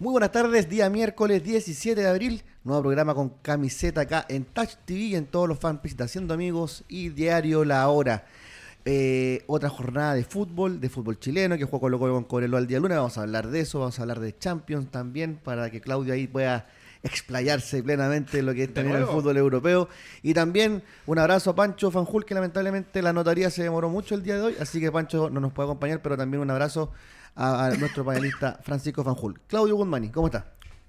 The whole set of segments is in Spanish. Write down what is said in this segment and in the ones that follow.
Muy buenas tardes, día miércoles 17 de abril, nuevo programa con camiseta acá en Touch TV y en todos los fanpages de Haciendo Amigos y Diario La Hora. Eh, otra jornada de fútbol, de fútbol chileno, que juega Colo Colo con Corelo al día lunes, vamos a hablar de eso, vamos a hablar de Champions también, para que Claudio ahí pueda explayarse plenamente lo que es también el fútbol europeo. Y también un abrazo a Pancho Fanjul, que lamentablemente la notaría se demoró mucho el día de hoy, así que Pancho no nos puede acompañar, pero también un abrazo a, nuestro panelista Francisco Fanjul. Claudio Guzmani, ¿cómo está?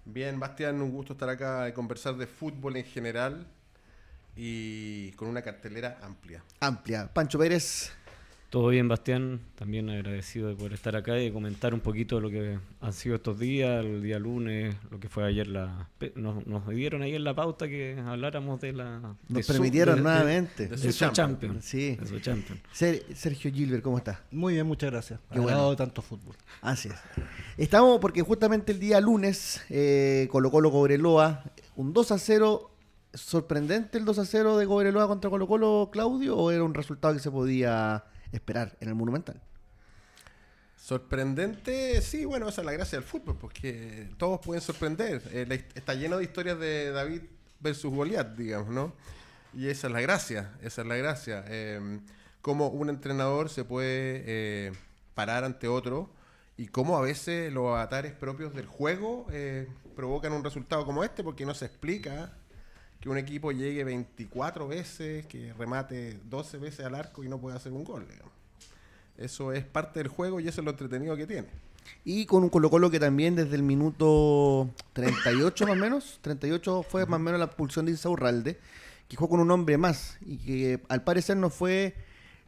Bien, Bastián, un gusto estar acá y conversar de fútbol en general y con una cartelera amplia. Amplia. Pancho Pérez. Todo bien, Bastián. También agradecido de poder estar acá y comentar un poquito de lo que han sido estos días, el día lunes, lo que fue ayer. La, nos, nos dieron en la pauta que habláramos de la. Nos permitieron nuevamente. De, su Sí. Su Sergio Gilbert, ¿cómo estás? Muy bien, muchas gracias. Qué bueno. tanto fútbol. Así es. Estamos porque justamente el día lunes eh, Colo Colo Cobreloa, un 2 a 0 sorprendente el 2 a 0 de Cobreloa contra Colo Colo, Claudio, o era un resultado que se podía esperar en el Monumental. Sorprendente, sí, bueno, esa es la gracia del fútbol, porque todos pueden sorprender. Eh, está lleno de historias de David versus Goliath, digamos, ¿no? Y esa es la gracia, esa es la gracia. Em, cómo un entrenador se puede eh, parar ante otro y cómo a veces los avatares propios del juego eh, provocan un resultado como este, porque no se explica que un equipo llegue 24 veces, que remate 12 veces al arco y no pueda hacer un gol. Eso es parte del juego y eso es lo entretenido que tiene. Y con un Colo Colo que también desde el minuto 38 más o menos, 38 fue más o menos la expulsión de Insaurralde, que jugó con un hombre más y que al parecer no fue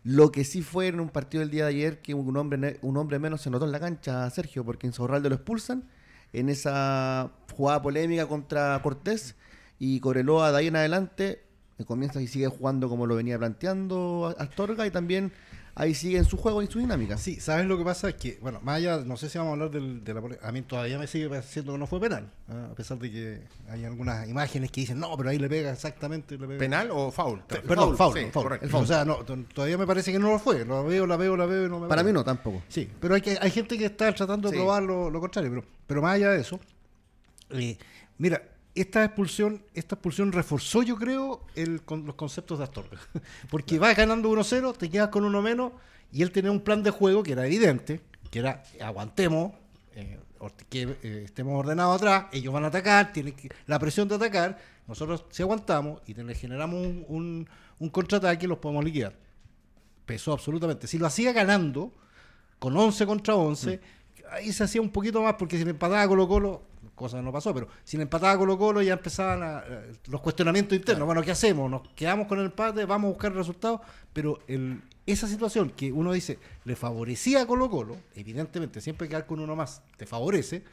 lo que sí fue en un partido del día de ayer que un hombre, un hombre menos se notó en la cancha, Sergio, porque Insaurralde lo expulsan en esa jugada polémica contra Cortés y Coreloa de ahí en adelante eh, comienza y sigue jugando como lo venía planteando Astorga y también ahí sigue en su juego y su dinámica. Sí, ¿sabes lo que pasa? Es que, bueno, más allá, no sé si vamos a hablar del, de la A mí todavía me sigue pareciendo que no fue penal, ¿ah? a pesar de que hay algunas imágenes que dicen, no, pero ahí le pega exactamente. ¿Penal o foul? perdón, foul, O sea, no, todavía me parece que no lo fue. Lo veo, la veo, la veo y no me Para mí no, tampoco. Sí, pero hay, que, hay gente que está tratando de probar lo, contrario, pero, pero más allá de eso, eh, mira, esta expulsión, esta expulsión reforzó, yo creo, el, con los conceptos de Astorga. Porque vas ganando 1-0, te quedas con uno menos, y él tenía un plan de juego que era evidente, que era aguantemos, eh, que eh, estemos ordenados atrás, ellos van a atacar, tiene la presión de atacar, nosotros si aguantamos y le generamos un, un, contraataque, los podemos liquidar. Pesó absolutamente. Si lo hacía ganando, con 11 contra 11, mm. ahí se hacía un poquito más, porque si le empataba Colo Colo, cosa no pasó, pero si le empataba Colo Colo ya empezaban los cuestionamientos internos. Bueno, ¿qué hacemos? ¿Nos quedamos con el empate? ¿Vamos a buscar resultados, Pero esa situación que uno dice le favorecía a Colo Colo, evidentemente siempre quedar con uno más te favorece,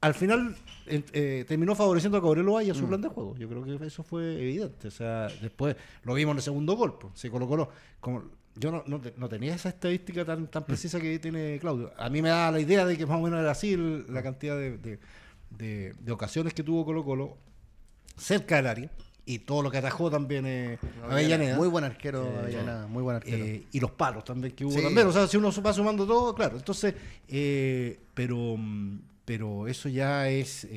al final eh, terminó favoreciendo a Cabrelo y a su mm. plan de juego. Yo creo que eso fue evidente. O sea, después lo vimos en el segundo gol. se -Colo, como yo no, no, tenía esa estadística tan, tan mm. precisa que tiene Claudio. A mí me da la idea de que más o menos era así la mm. cantidad de de, ocasiones que tuvo Colo Colo cerca del área y todo lo que atajó también eh, Muy buen arquero eh, muy buen arquero. Eh, y los palos también que hubo también. O sea, si uno va sumando todo, claro. Entonces, eh, pero, pero eso ya es...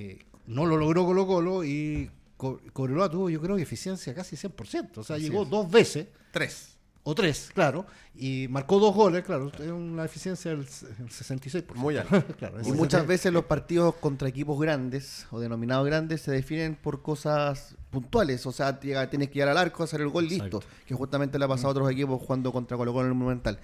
no lo logró Colo Colo y Cobreloa tuvo yo creo que eficiencia casi 100%. O sea, llegó dos veces. Tres o tres, claro, y marcó dos goles, claro, es una eficiencia del 66%. Muy alto, y muchas veces los partidos contra equipos grandes o denominados grandes se definen por cosas puntuales, o sea, tienes que ir al arco, hacer el gol, listo, que justamente le ha pasado a mm. otros equipos jugando contra Colocón en el Monumental.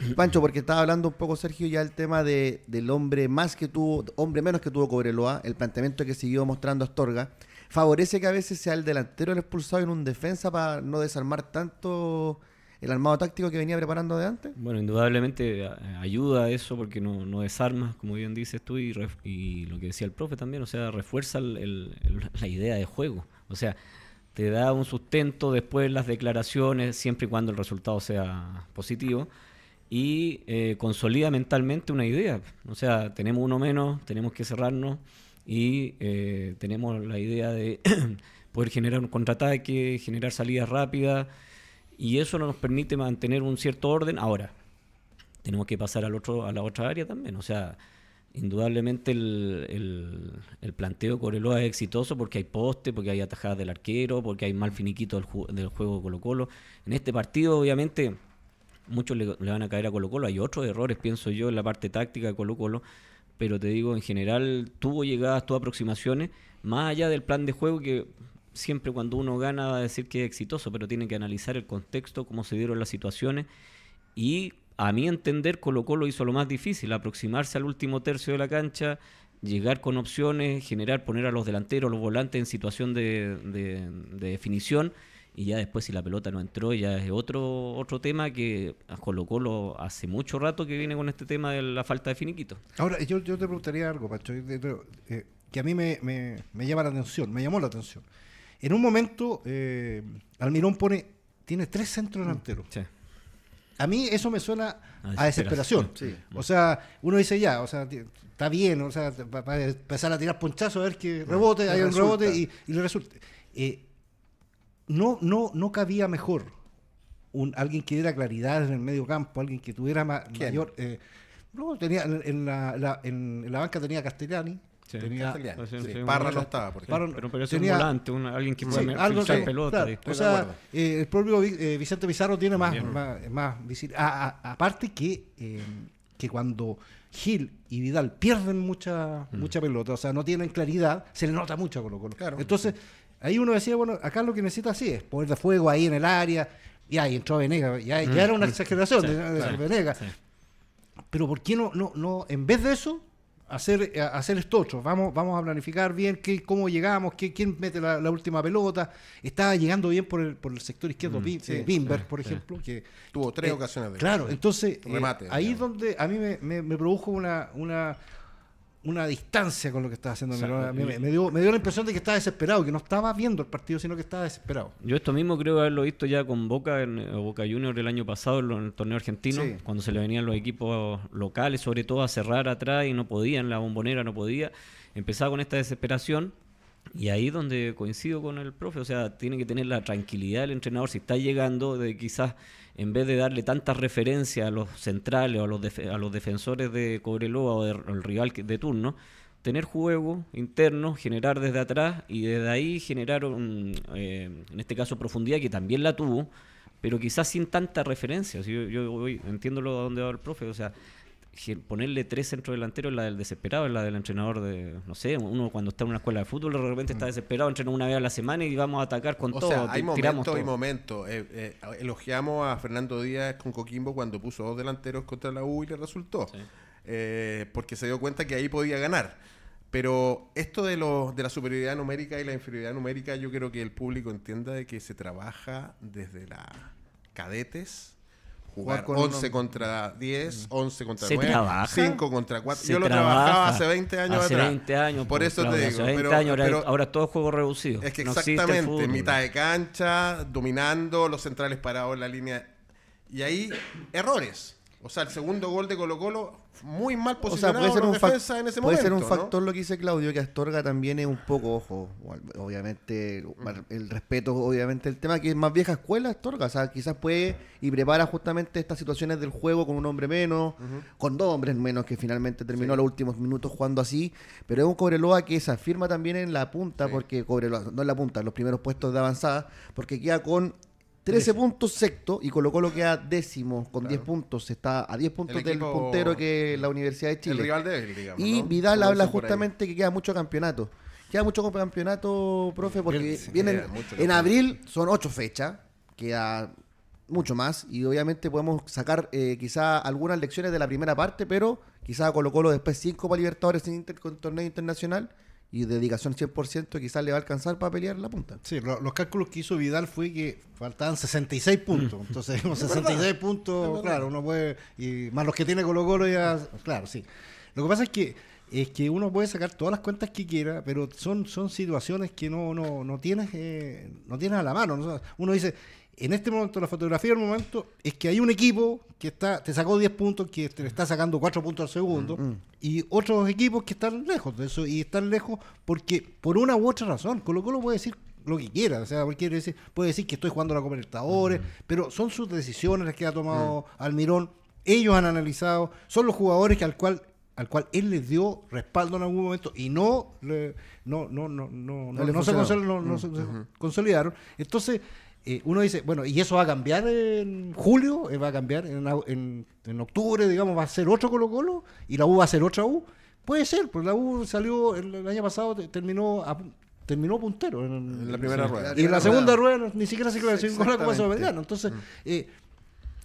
Pancho, porque estaba hablando un poco, Sergio, ya el tema de, del hombre más que tuvo, hombre menos que tuvo Cobreloa, el planteamiento que siguió mostrando Astorga, favorece que a veces sea el delantero el expulsado en un defensa para no desarmar tanto el armado táctico que venía preparando de antes? Bueno, indudablemente eh, ayuda a eso porque no, no desarmas, como bien dices tú, y, lo que decía el profe también, o sea, refuerza la idea de juego. O sea, te da un sustento después las declaraciones, siempre y cuando el resultado sea positivo, y eh, consolida mentalmente una idea. O sea, tenemos uno menos, tenemos que cerrarnos y eh, tenemos la idea de poder generar un contraataque, generar salidas rápidas y eso nos permite mantener un cierto orden. Ahora, tenemos que pasar al otro, a la otra área también. O sea, indudablemente el, planteo de Coreloa es exitoso porque hay poste, porque hay atajadas del arquero, porque hay mal finiquito del, juego Colo-Colo. En este partido, obviamente, muchos le, le van a caer a Colo-Colo. Hay otros errores, pienso yo, en la parte táctica de Colo-Colo. Pero te digo, en general tuvo llegadas, tuvo aproximaciones, más allá del plan de juego que siempre cuando uno gana va a decir que es exitoso, pero tiene que analizar el contexto, cómo se dieron las situaciones y a mi entender Colo Colo hizo lo más difícil, aproximarse al último tercio de la cancha, llegar con opciones, generar, poner a los delanteros, los volantes en situación de, definición y ya después si la pelota no entró ya es otro otro tema que Colo Colo hace mucho rato que viene con este tema de la falta de finiquito. Ahora, yo, yo te preguntaría algo, Pacho, eh, que a mí me, me, me llama la atención, me llamó la atención. En un momento, eh, Almirón pone, tiene tres centros mm, delanteros. A mí eso me suena a desesperación. O sea, uno dice ya, o sea, está bien, o sea, para empezar a tirar ponchazos a ver que ah, rebote, hay un rebote y, y, le resulte. Eh, no, no, no cabía mejor un, alguien que diera claridad en el medio campo, alguien que tuviera mayor. Eh, tenía en la banca tenía Castellani, tenía, ah, Parra no estaba. Porque... pero, un volante, alguien que puede pelota. o sea, eh, el propio eh, Vicente Pizarro tiene más, visibilidad. aparte que, eh, que cuando Gil y Vidal pierden mucha, mm. mucha pelota, o sea, no tienen claridad, se le nota mucho a Colo Entonces, ahí uno decía, bueno, acá lo que necesita sí es poder de fuego ahí en el área, y ahí entró Venegas, ya, mm. ya era una exageración de, Venegas. Pero ¿por qué no, no, en vez de eso, hacer, eh, hacer estocho, vamos, vamos a planificar bien qué, cómo llegamos, qué, quién mete la, última pelota. Estaba llegando bien por el, por el sector izquierdo, mm, eh, por ejemplo, que tuvo tres eh, ocasiones. De claro, entonces ahí es donde a mí me, me, me produjo una, una, una distancia con lo que estaba haciendo. me, dio, la impresión de que estaba desesperado, que no estaba viendo el partido, sino que estaba desesperado. Yo esto mismo creo haberlo visto ya con Boca en, eh, Boca Junior el año pasado en el torneo argentino, cuando se le venían los equipos locales, sobre todo a cerrar atrás y no podían, la bombonera no podía. Empezaba con esta desesperación. Y ahí es donde coincido con el profe, o sea, tiene que tener la tranquilidad del entrenador si está llegando de quizás en vez de darle tanta referencia a los centrales o a los, a los defensores de Cobreloa o del rival de turno, tener juego interno, generar desde atrás y desde ahí generar, un, eh, en este caso, profundidad que también la tuvo, pero quizás sin tanta referencia. Yo, yo entiendo lo, a dónde va el profe, o sea, ponerle tres centrodelanteros es la del desesperado, es la del entrenador de, no sé, uno cuando está en una escuela de fútbol de repente está mm. desesperado, entrena una vez a la semana y vamos a atacar con todo. Sea, hay momentos eh, eh, elogiamos a Fernando Díaz con Coquimbo cuando puso dos delanteros contra la U y le resultó, eh, porque se dio cuenta que ahí podía ganar. Pero esto de, lo, de la superioridad numérica y la inferioridad numérica, yo creo que el público entienda de que se trabaja desde la cadetes jugar, 11 contra 10, 11 contra 9, 5 contra 4. Yo lo trabajaba hace 20 años hace atrás. años. Por pues, eso te digo. Hace 20 pero, años, ahora, todo es juego reducido. Es que no exactamente, mitad de cancha, dominando, los centrales parados en la línea. Y ahí, errores. O sea, el segundo gol de Colo Colo, muy mal posicionado puede ser un ese ser un factor lo que dice Claudio, que Astorga también es un poco, ojo, obviamente, mm. el, respeto, obviamente, el tema que es más vieja escuela Astorga. O sea, quizás puede y prepara justamente estas situaciones del juego con un hombre menos, con dos hombres menos, que finalmente terminó los últimos minutos jugando así. Pero es un Cobreloa que se afirma también en la punta, porque Cobreloa, no en la punta, en los primeros puestos de avanzada, porque queda con 13 puntos sexto y Colo Colo queda décimo con 10 puntos. Está a 10 puntos del puntero que la Universidad de Chile. El rival de Y Vidal habla justamente que queda mucho campeonato. Queda mucho campeonato, profe, porque vienen en abril son 8 fechas. Queda mucho más y obviamente podemos sacar eh, quizá algunas lecciones de la primera parte, pero quizás Colo Colo después 5 para Libertadores en inter con torneo internacional y dedicación 100%, quizás le va a alcanzar para pelear la punta. Sí, los cálculos que hizo Vidal fue que faltaban 66 mm. puntos. Entonces, 66 puntos, claro, uno puede. más los que tiene Colo Colo, ya. Claro, sí. Lo que pasa es que es que uno puede sacar todas las cuentas que quiera, pero son, son situaciones que no, no, no tienes eh, no tienes a la mano. Uno dice, en este momento, la fotografía del momento es que hay un equipo que está, te sacó 10 puntos, que te le está sacando 4 puntos al segundo, mm, mm. y otros equipos que están lejos de eso, y están lejos porque por una u otra razón, Con lo cual lo puede decir lo que quiera, o sea, cualquier decir, puede decir que estoy jugando la Copa del mm. pero son sus decisiones las que ha tomado Almirón, ellos han analizado, son los jugadores al cual al cual él les dio respaldo en algún momento y no no no no no no, se consolidaron entonces eh, uno dice, bueno, ¿y eso va a cambiar en julio? Eh, ¿Va a cambiar en, en, octubre? Digamos, ¿va a ser otro Colo Colo? ¿Y la U va a ser otra U? Puede ser, porque la U salió el, año pasado, terminó terminó puntero en, la primera rueda. Y en la segunda rueda, ni siquiera se clasificó la Copa Sudamericana. Entonces, mm. eh,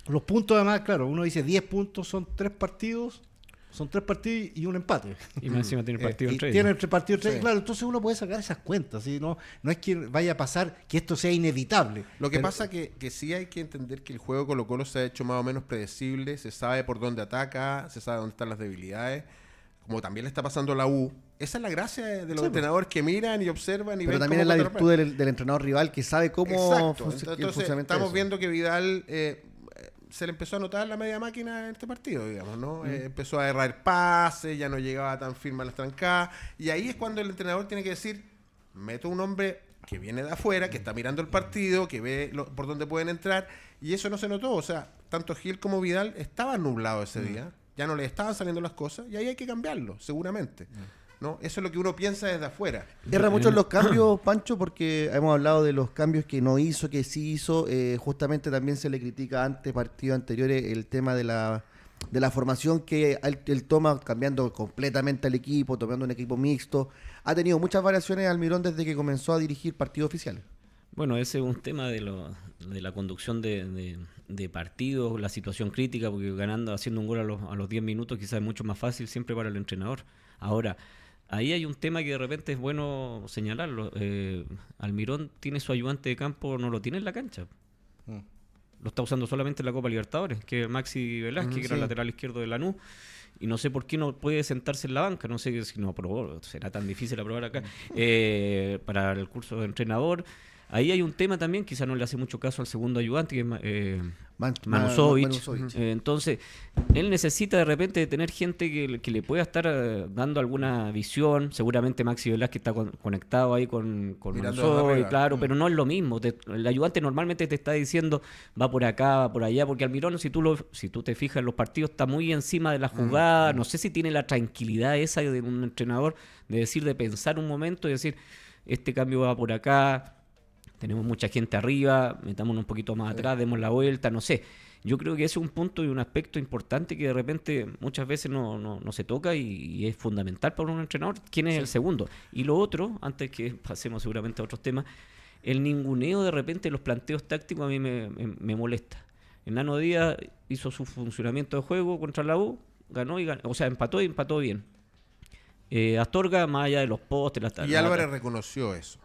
los puntos además, claro, uno dice 10 puntos son tres partidos son tres partidos y un empate. Y más encima tiene el eh, partido tres Tiene el partido entre Claro, entonces uno puede sacar esas cuentas. No, no es que vaya a pasar que esto sea inevitable. Lo que pasa que, que sí hay que entender que el juego Colo Colo se ha hecho más o menos predecible. Se sabe por dónde ataca, se sabe dónde están las debilidades. Como también le está pasando a la U. Esa es la gracia de los pues. entrenadores que miran y observan y Pero también es la virtud del, entrenador rival que sabe cómo Exacto. Entonces, Estamos viendo que Vidal... Eh, se le empezó a notar la media máquina en este partido, digamos, ¿no? Eh, empezó a errar pases, ya no llegaba tan firme a las trancadas. Y ahí es cuando el entrenador tiene que decir, meto un hombre que viene de afuera, que está mirando el partido, que ve por dónde pueden entrar. Y eso no se notó. O sea, tanto Gil como Vidal estaban nublados ese día. Ya no le estaban saliendo las cosas. Y ahí hay que cambiarlo, seguramente. ¿no? Eso es lo que uno piensa desde afuera. Erra mucho eh, los cambios, Pancho, porque hemos hablado de los cambios que no hizo, que sí hizo. Eh, justamente también se le critica antes, partidos anteriores, el tema de la, de la formación que él, toma, cambiando completamente al equipo, tomando un equipo mixto. Ha tenido muchas variaciones Almirón desde que comenzó a dirigir partidos oficiales. Bueno, ese es un tema de, lo, de la conducción de, partidos, la situación crítica, porque ganando, haciendo un gol a los, a los 10 minutos quizás es mucho más fácil siempre para el entrenador. Ahora, Ahí hay un tema que de repente es bueno señalarlo. Eh, Almirón tiene su ayudante de campo, no lo tiene en la cancha. Mm. Lo está usando solamente en la Copa Libertadores, que Maxi Velázquez, que mm, era el lateral izquierdo de Lanús. Y no sé por qué no puede sentarse en la banca. No sé si no aprobó, será tan difícil aprobar acá. Mm. Eh, para el curso de entrenador. Ahí hay un tema también, quizá no le hace mucho caso al segundo ayudante, que es eh, eh, entonces, él necesita de repente tener gente que, le pueda estar eh, dando alguna visión. Seguramente Maxi Velázquez está conectado ahí con, con Manusovich, claro, mm. pero no es lo mismo. el ayudante normalmente te está diciendo, va por acá, va por allá, porque Almirón, si tú, lo, si tú te fijas en los partidos, está muy encima de la mm, jugada. Mm. No sé si tiene la tranquilidad esa de un entrenador de decir, de pensar un momento y decir, este cambio va por acá, tenemos mucha gente arriba, metámonos un poquito más atrás, demos la vuelta, no sé. Yo creo que ese es un punto y un aspecto importante que de repente muchas veces no, se toca y, es fundamental para un entrenador quién es el segundo. Y lo otro, antes que pasemos seguramente a otros temas, el ninguneo de repente los planteos tácticos a mí me, me, molesta. Enano Díaz hizo su funcionamiento de juego contra la U, ganó y ganó, o sea, empató y empató bien. Eh, Astorga, más allá de los postes, las Y Álvarez reconoció eso.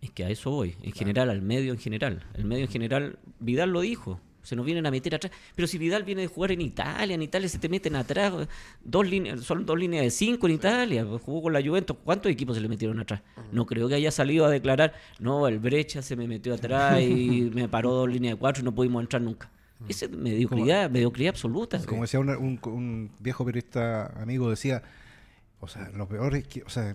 Es que a eso voy, en general, al medio en general. El medio en general, Vidal lo dijo, se nos vienen a meter atrás. Pero si Vidal viene de jugar en Italia, en Italia se te meten atrás, dos líneas, son dos líneas de cinco en Italia, pues, jugó con la Juventus, ¿cuántos equipos se le metieron atrás? No creo que haya salido a declarar, no, el Brecha se me metió atrás y me paró dos líneas de cuatro y no pudimos entrar nunca. Esa es mediocridad, mediocridad absoluta. Como decía un, viejo periodista amigo, decía, o sea, lo peor es que, o sea,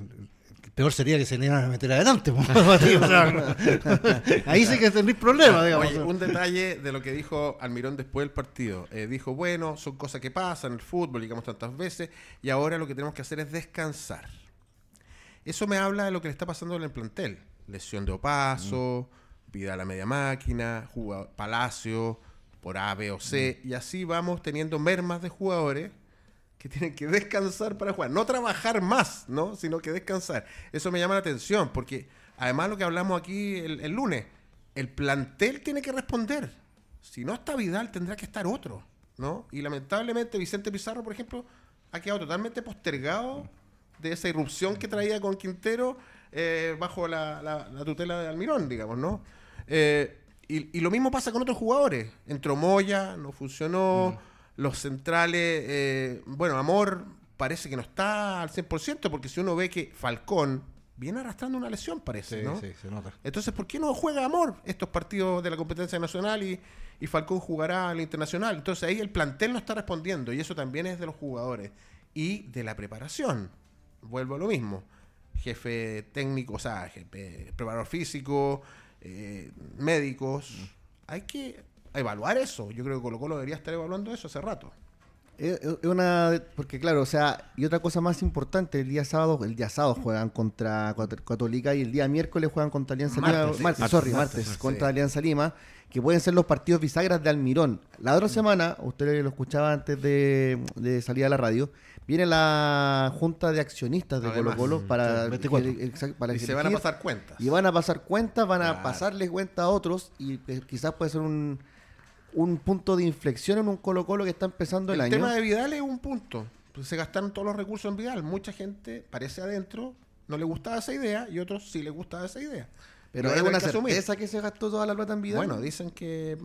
peor sería que se iban a meter adelante. ahí sí que tenéis problemas, un detalle de lo que dijo Almirón después del partido. Eh, dijo, bueno, son cosas que pasan en el fútbol, digamos tantas veces, y ahora lo que tenemos que hacer es descansar. Eso me habla de lo que le está pasando en el plantel. Lesión de Opaso, mm. vida a la media máquina, Palacio, por A, B o C, mm. y así vamos teniendo mermas de jugadores que tienen que descansar para jugar. No trabajar más, ¿no? Sino que descansar. Eso me llama la atención, porque además lo que hablamos aquí el, lunes, el plantel tiene que responder. Si no está Vidal, tendrá que estar otro, ¿no? Y lamentablemente Vicente Pizarro, por ejemplo, ha quedado totalmente postergado de esa irrupción que traía con Quintero eh, bajo la, tutela de Almirón, digamos, ¿no? Eh, y, lo mismo pasa con otros jugadores. Entró Moya, no funcionó. Mm. Los centrales, eh, bueno, Amor parece que no está al 100%, porque si uno ve que Falcón viene arrastrando una lesión, parece, ¿no? Sí, se nota. Entonces, ¿por qué no juega Amor estos partidos de la competencia nacional y, Falcón jugará al internacional? Entonces ahí el plantel no está respondiendo y eso también es de los jugadores y de la preparación. Vuelvo a lo mismo. Jefe técnico, o sea, preparador físico, eh, médicos. Mm. Hay que evaluar eso. Yo creo que Colo Colo debería estar evaluando eso hace rato. una. Porque, claro, o sea, y otra cosa más importante: el día sábado, el día sábado juegan contra Católica y el día miércoles juegan contra Alianza Lima. Martes, sorry, martes, contra Alianza Lima, que pueden ser los partidos bisagras de Almirón. La otra mm. semana, usted lo escuchaba antes de, salir a la radio, viene la junta de accionistas de Colo Colo mm, para, para y se van a pasar cuentas. Y van a pasar cuentas, van a pasarles cuentas a otros y eh, quizás puede ser un un punto de inflexión en un Colo Colo que está empezando el, año. El tema de Vidal es un punto. Pues se gastaron todos los recursos en Vidal. Mucha gente parece adentro, no le gustaba esa idea y otros sí le gustaba esa idea. Pero es una certeza que, que se gastó toda la plata en vida. Bueno, dicen que.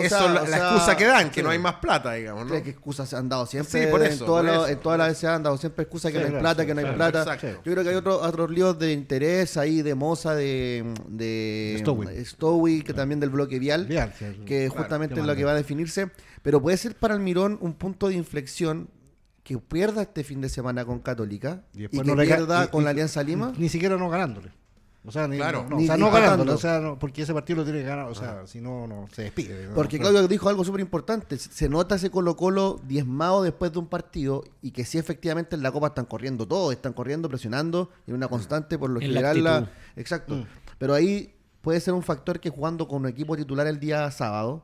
Esa eso es la, excusa que dan, que no hay más plata, digamos. ¿no? que excusas se han dado siempre. Sí, por eso, en, todas las, veces se han dado siempre excusas que no hay plata, que no hay plata. Yo creo que hay otros líos de interés ahí, de Moza, de, de que también del bloque vial, que justamente es lo que va a definirse. Pero puede ser para Almirón un punto de inflexión que pierda este fin de semana con Católica y, que no pierda con la Alianza Lima. Ni siquiera no ganándole. O sea, no, ganando porque ese partido lo tiene que ganar, o sea, si no, se despide. Porque Claudio dijo algo súper importante, se nota ese Colo Colo diezmado después de un partido y que sí efectivamente en la Copa están corriendo todo están corriendo, presionando, en una constante por lo general. exacto. Mm. Pero ahí puede ser un factor que jugando con un equipo titular el día sábado,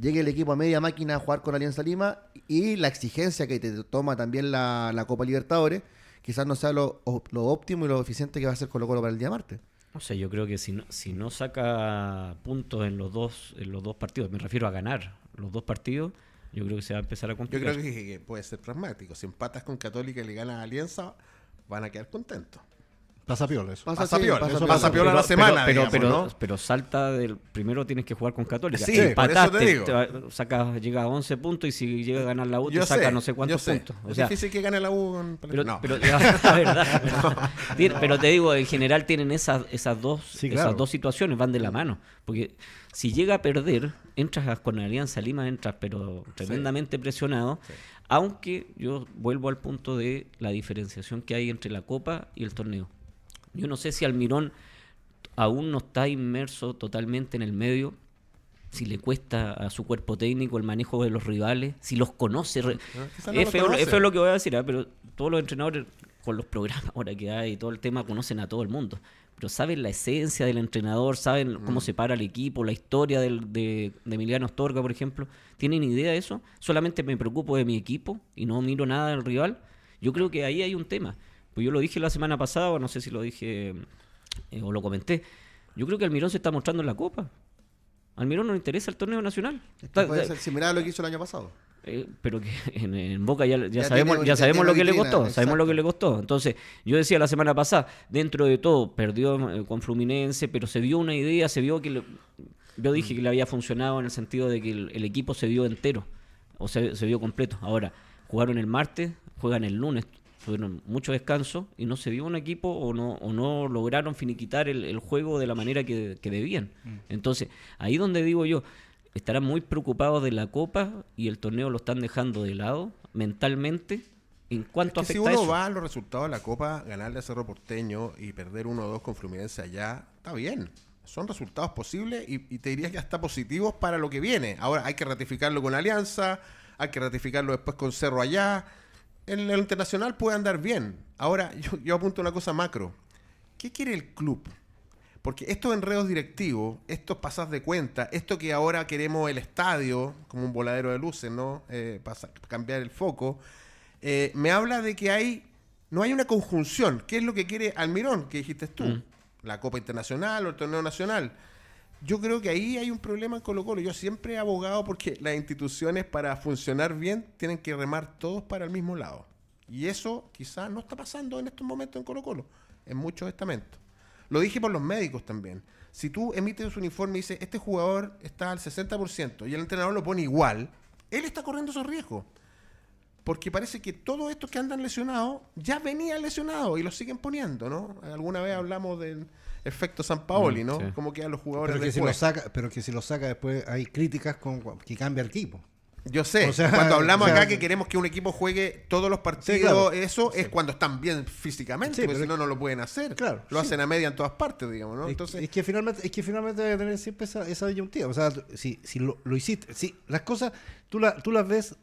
llegue el equipo a media máquina a jugar con Alianza Lima y la exigencia que te toma también la, Copa Libertadores, quizás no sea lo, lo óptimo y lo eficiente que va a ser Colo Colo para el día martes. O sea, yo creo que si no, si no saca puntos en los dos en los dos partidos, me refiero a ganar los dos partidos, yo creo que se va a empezar a complicar. Yo creo que, puede ser pragmático. Si empatas con Católica y le ganas a Alianza, van a quedar contentos. Pasapiola, eso. pasa piola, pasa piola a la semana. Pero, salta del. Primero tienes que jugar con Católica. Empataste, eso llega a 11 puntos y si llega a ganar la U, te saca no sé cuántos puntos. es difícil que gane la U. con Pero, no. pero, te digo, en general tienen esas, esas, dos, esas dos situaciones, van de la mano. Porque si llega a perder, entras con Alianza Lima, entras pero tremendamente presionado. Aunque yo vuelvo al punto de la diferenciación que hay entre la Copa y el torneo. Yo no sé si Almirón aún no está inmerso totalmente en el medio, si le cuesta a su cuerpo técnico el manejo de los rivales, si los conoce. Ah, eso lo es lo que voy a decir, ¿ah? pero todos los entrenadores con los programas ahora que hay y todo el tema conocen a todo el mundo. Pero saben la esencia del entrenador, saben mm. cómo se para el equipo, la historia de, de, Emiliano Astorga, por ejemplo. ¿Tienen idea de eso? Solamente me preocupo de mi equipo y no miro nada del rival. Yo creo que ahí hay un tema. Pues yo lo dije la semana pasada, no sé si lo dije eh, o lo comenté. Yo creo que Almirón se está mostrando en la Copa. Almirón no le interesa el torneo nacional. puede eh, ser similar a lo que hizo el año pasado. Eh, pero que en, Boca ya, sabemos, ya sabemos lo que le costó, sabemos lo que le costó. Entonces, yo decía la semana pasada, dentro de todo, perdió con Fluminense, pero se vio una idea, se vio que yo dije mm. que le había funcionado en el sentido de que el, equipo se vio entero, o se, vio completo. Ahora, jugaron el martes, juegan el lunes, fueron mucho descanso y no se vio un equipo o no, o no lograron finiquitar el, juego de la manera que, debían. Mm. Entonces, ahí donde digo yo, estarán muy preocupados de la Copa y el torneo lo están dejando de lado mentalmente. ¿En cuanto si uno va a los resultados de la Copa, ganarle a Cerro Porteño y perder 1 dos con Fluminense allá, está bien. Son resultados posibles y, y te diría que hasta positivos para lo que viene. Ahora hay que ratificarlo con Alianza, hay que ratificarlo después con Cerro allá en internacional puede andar bien. Ahora, yo, apunto una cosa macro. ¿Qué quiere el club? Porque estos enredos directivos, estos pasas de cuenta, esto que ahora queremos el estadio como un voladero de luces, ¿no? Eh, para cambiar el foco, eh, me habla de que hay no hay una conjunción. ¿Qué es lo que quiere Almirón, que dijiste tú? Mm. La Copa Internacional o el Torneo Nacional. Yo creo que ahí hay un problema en Colo Colo. Yo siempre he abogado porque las instituciones para funcionar bien tienen que remar todos para el mismo lado. Y eso quizás no está pasando en estos momentos en Colo Colo, en muchos estamentos. Lo dije por los médicos también. Si tú emites un informe y dices, este jugador está al 60% y el entrenador lo pone igual, él está corriendo esos riesgos porque parece que todos estos que andan lesionados ya venían lesionados y los siguen poniendo, ¿no? Alguna vez hablamos del efecto San Paoli, mm, ¿no? como Cómo quedan los jugadores después. pero que si lo saca después hay críticas con que cambia el equipo. Yo sé, cuando hablamos acá que queremos que un equipo juegue todos los partidos, eso es cuando están bien físicamente, porque si no, no lo pueden hacer. Claro, lo hacen a media en todas partes, digamos, ¿no? Entonces, es, que finalmente, es que finalmente debe tener siempre esa, disyuntiva. O sea, si, si lo, hiciste, si las cosas, tú, tú las ves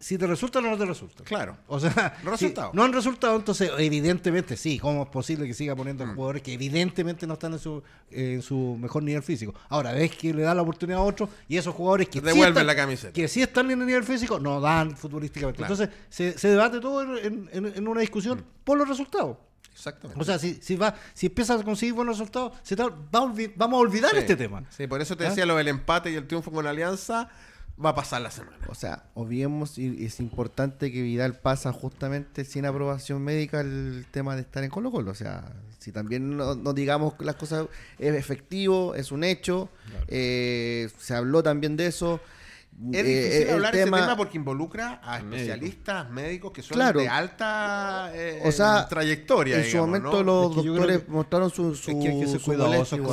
si te resulta o no te resulta. Claro. O sea, no, no han resultado, entonces evidentemente sí, ¿cómo es posible que siga poniendo mm. jugadores que evidentemente no están en su, en su mejor nivel físico? Ahora, ves que le da la oportunidad a otro y esos jugadores que, Devuelven sí, están, la camiseta. que están en el nivel físico no dan futbolísticamente. Entonces, se, debate todo en, una discusión mm. por los resultados. Exactamente. O sea, si, si, va, si empiezas a conseguir buenos resultados, se va vamos a olvidar este tema. Sí, por eso te ¿Ah? decía lo del empate y el triunfo con la Alianza va a pasar la semana. O sea, obviemos, y es importante que Vidal pasa justamente sin aprobación médica el tema de estar en Colo Colo. O sea, si también no, digamos digamos las cosas, es efectivo, es un hecho, eh, se habló también de eso. Es eh, difícil eh, hablar de ese tema porque involucra a especialistas, médicos, que son de alta eh, trayectoria. En su momento los doctores mostraron su, su,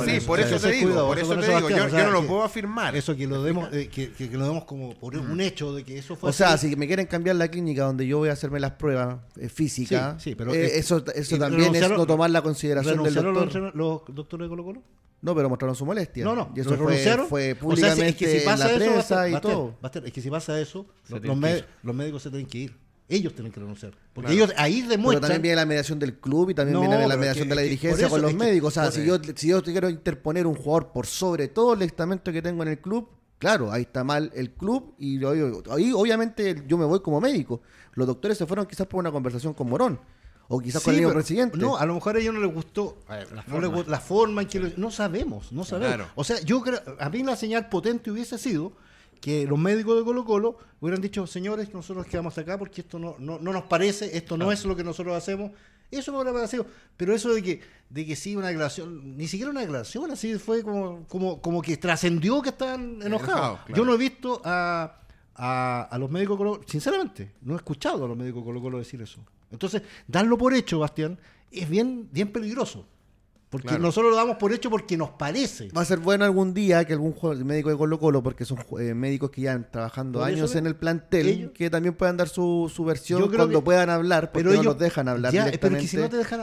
Sí, por eso, te digo, por eso te digo, yo, yo no lo puedo afirmar. Eso que lo demos, que, lo demos como por mm. un hecho de que eso fue. O sea, si me quieren cambiar la clínica donde yo voy a hacerme las pruebas físicas, eso, eso también es no tomar la consideración del doctor. Los, los doctores de Colo Colo? No, pero mostraron su molestia. No, no. Y eso fue, fue públicamente en la prensa y todo. es que si pasa eso, los, médicos se tienen que ir. Ellos tienen que renunciar. Porque ellos ahí demuestran. Pero también viene la mediación del club y también viene la mediación de la dirigencia con los médicos. o sea, si yo, si yo quiero interponer un jugador por sobre todo el estamento que tengo en el club, claro, ahí está mal el club y ahí obviamente yo me voy como médico. Los doctores se fueron quizás por una conversación con Morón o quizás el presidente. No, a lo mejor a ellos no les gustó la, forma. en que lo, No sabemos, no sabemos. O sea, yo creo, a mí la señal potente hubiese sido que los médicos de Colo Colo hubieran dicho, señores, nosotros quedamos acá porque esto no, no, nos parece, esto no es lo que nosotros hacemos. Eso me hubiera parecido. Pero eso de que, de que sí, una declaración, ni siquiera una declaración, así fue como, como, como que trascendió que estaban enojados. Yo no he visto a, a, los médicos Colo Sinceramente, no he escuchado a los médicos Colo Colo decir eso. Entonces, darlo por hecho, Bastián, es bien, bien peligroso. Porque nosotros lo damos por hecho porque nos parece. Va a ser bueno algún día que algún médico de Colo Colo, porque son eh, médicos que ya han trabajando años en el plantel, que también puedan dar su, versión cuando puedan hablar, porque pero no los dejan hablar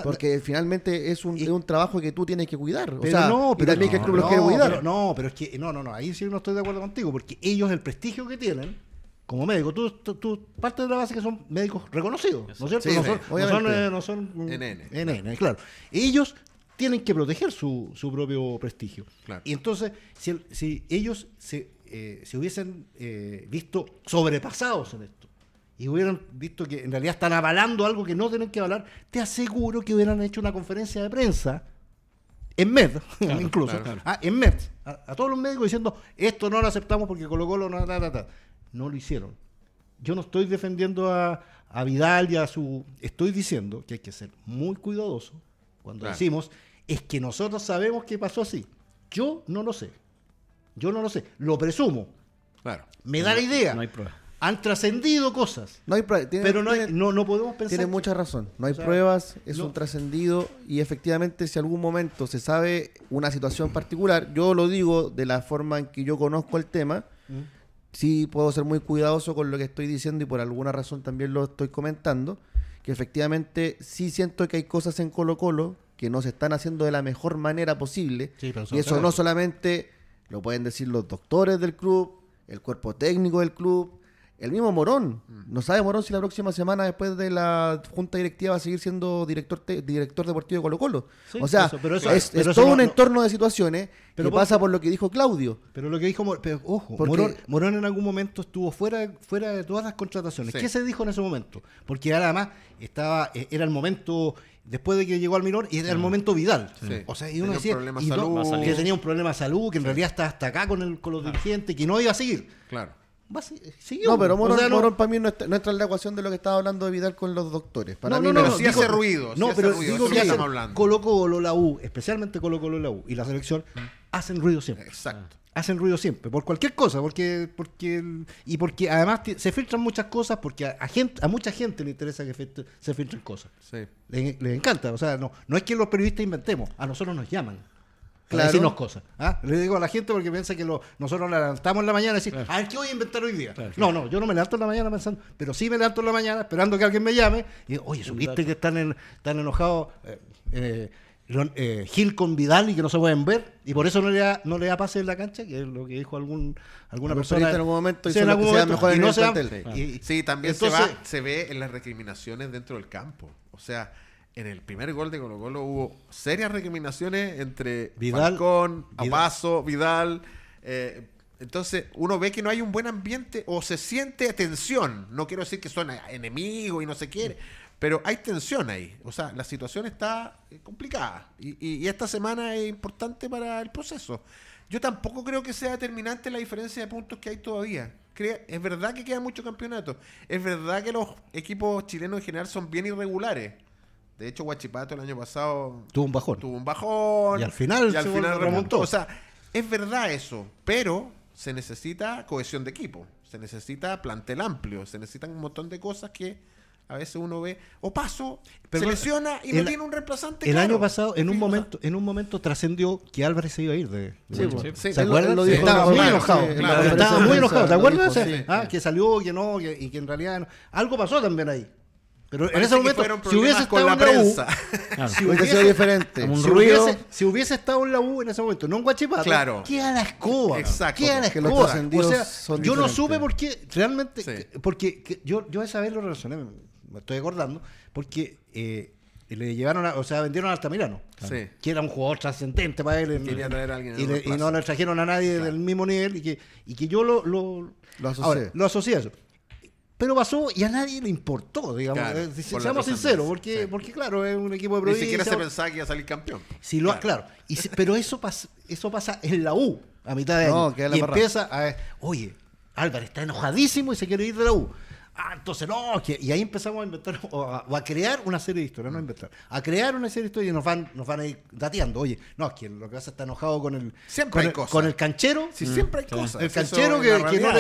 porque finalmente es un, es un trabajo que tú tienes que cuidar. o sea, no, pero no, cuidar. es que no, no, no, ahí sí no estoy de acuerdo contigo, porque ellos el prestigio que tienen como médico, tú, tú, parte de la base que son médicos reconocidos, ¿no es cierto? no, son, eh, no, claro. Ellos tienen que proteger su, su propio prestigio. Y entonces, si, ellos se, eh, se hubiesen eh, visto sobrepasados en esto y hubieran visto que en realidad están avalando algo que no tienen que avalar, te aseguro que hubieran hecho una conferencia de prensa en MED, incluso, ah, en MED, a, todos los médicos diciendo, esto no lo aceptamos porque colocó Colo, no, no lo hicieron. Yo no estoy defendiendo a, Vidal y a su... Estoy diciendo que hay que ser muy cuidadoso cuando decimos, es que nosotros sabemos que pasó así. Yo no lo sé. Yo no lo sé. Lo presumo. Claro. Me da la idea. No hay pruebas. Han trascendido cosas. No hay pruebas. Pero no, no, podemos pensar. Tiene mucha razón. No hay pruebas, es un trascendido. Y efectivamente, si algún momento se sabe una situación particular, yo lo digo de la forma en que yo conozco el tema. Mm sí puedo ser muy cuidadoso con lo que estoy diciendo y por alguna razón también lo estoy comentando, que efectivamente sí siento que hay cosas en Colo Colo que no se están haciendo de la mejor manera posible. y eso no solamente lo pueden decir los doctores del club, el cuerpo técnico del club, el mismo Morón. Mm. No sabe Morón si la próxima semana, después de la junta directiva, va a seguir siendo director director deportivo de Colo-Colo. o sea, es, todo un entorno de situaciones pero que pasa por lo que dijo Claudio. Pero lo que dijo, pero, ojo, Morón, en algún momento estuvo fuera, fuera de todas las contrataciones. ¿Qué se dijo en ese momento? Porque además estaba e, era el momento después de que llegó al Mirón, y era el mm. momento Vidal. O sea, y uno que tenía un problema de salud, que en realidad está hasta acá con, el, los dirigentes, que no iba a seguir. Claro no, pero Morón, para mí no, entra en la ecuación de lo que estaba hablando de Vidal con los doctores. Para mí no, no, hace ruido. No, pero digo que la U, especialmente coloco Lola U y la selección, hacen ruido siempre. Exacto. Hacen ruido siempre, por cualquier cosa, porque, porque y porque además se filtran muchas cosas, porque a, gente, a mucha gente le interesa que se filtren cosas. Sí. Les, encanta, o sea, no, no es que los periodistas inventemos, a nosotros nos llaman decirnos cosas. ¿ah? Ah, le digo a la gente porque piensa que lo, nosotros nos levantamos en la mañana y decimos, a ver, ¿qué voy a inventar hoy día? no, no, yo no me levanto en la mañana pensando, pero sí me levanto en la mañana esperando que alguien me llame y oye, ¿supiste que están, en, están enojados eh, eh, eh, Gil con Vidal y que no se pueden ver? Y por eso no le da, no le da pase en la cancha, que es lo que dijo algún, alguna persona. En algún momento y sí, en no ah. Sí, también se, se ve en las recriminaciones dentro del campo. O sea, en el primer gol de Colo Colo hubo serias recriminaciones entre Vidal, Falcón, Vidal. Vidal. Eh, entonces uno ve que no hay un buen ambiente o se siente tensión. No quiero decir que son enemigos y no se quiere, pero hay tensión ahí. O sea, la situación está eh, complicada y, y esta semana es importante para el proceso. Yo tampoco creo que sea determinante la diferencia de puntos que hay todavía. Es verdad que queda mucho campeonato. Es verdad que los equipos chilenos en general son bien irregulares. De hecho, Guachipato el año pasado tuvo un bajón. Tuvo un bajón. Y al final, y remontó. O sea, es verdad eso, pero se necesita cohesión de equipo, se necesita plantel amplio, se necesitan un montón de cosas que a veces uno ve o paso, pero se lesiona y no tiene un reemplazante. El año pasado, en un momento, en un momento trascendió que Álvarez se iba a ir de. Sí, pues, dijo, estaba muy enojado. estaba muy enojado. ¿Te acuerdas? Ah, que salió, que no, y que en realidad algo pasó también ahí. Pero en ese momento, si hubiese estado en la prensa, U, sido diferente. si, Hubiese, estado en la U en ese momento, no un Guachipato, claro. era la escoba. Exacto. Queda la escoba. o sea, yo no supe porque realmente, porque yo, yo esa vez lo relacioné, me, estoy acordando, porque eh, le llevaron, o sea, vendieron a Altamirano, sí. que era un jugador trascendente para él. Quería traer a alguien. Y, y no le trajeron a nadie del mismo nivel y que, y que yo lo, lo, lo lo asocié a eso. Pero pasó y a nadie le importó, digamos. Eh, seamos sinceros, porque, porque claro, es un equipo de provincia. Ni siquiera se pensaba que iba a salir campeón. Si lo, claro. claro. pero eso, pasa, eso pasa en la U, a mitad de no, año. y empieza Oye, Álvaro está enojadísimo y se quiere ir de la U. Ah, entonces no, y ahí empezamos a inventar o a, crear una serie de historias, no a inventar, a crear una serie de historias y nos van, nos van a ir dateando. Oye, no, es que lo que pasa está enojado con el, siempre con, el canchero. Sí, siempre hay cosas. El canchero que,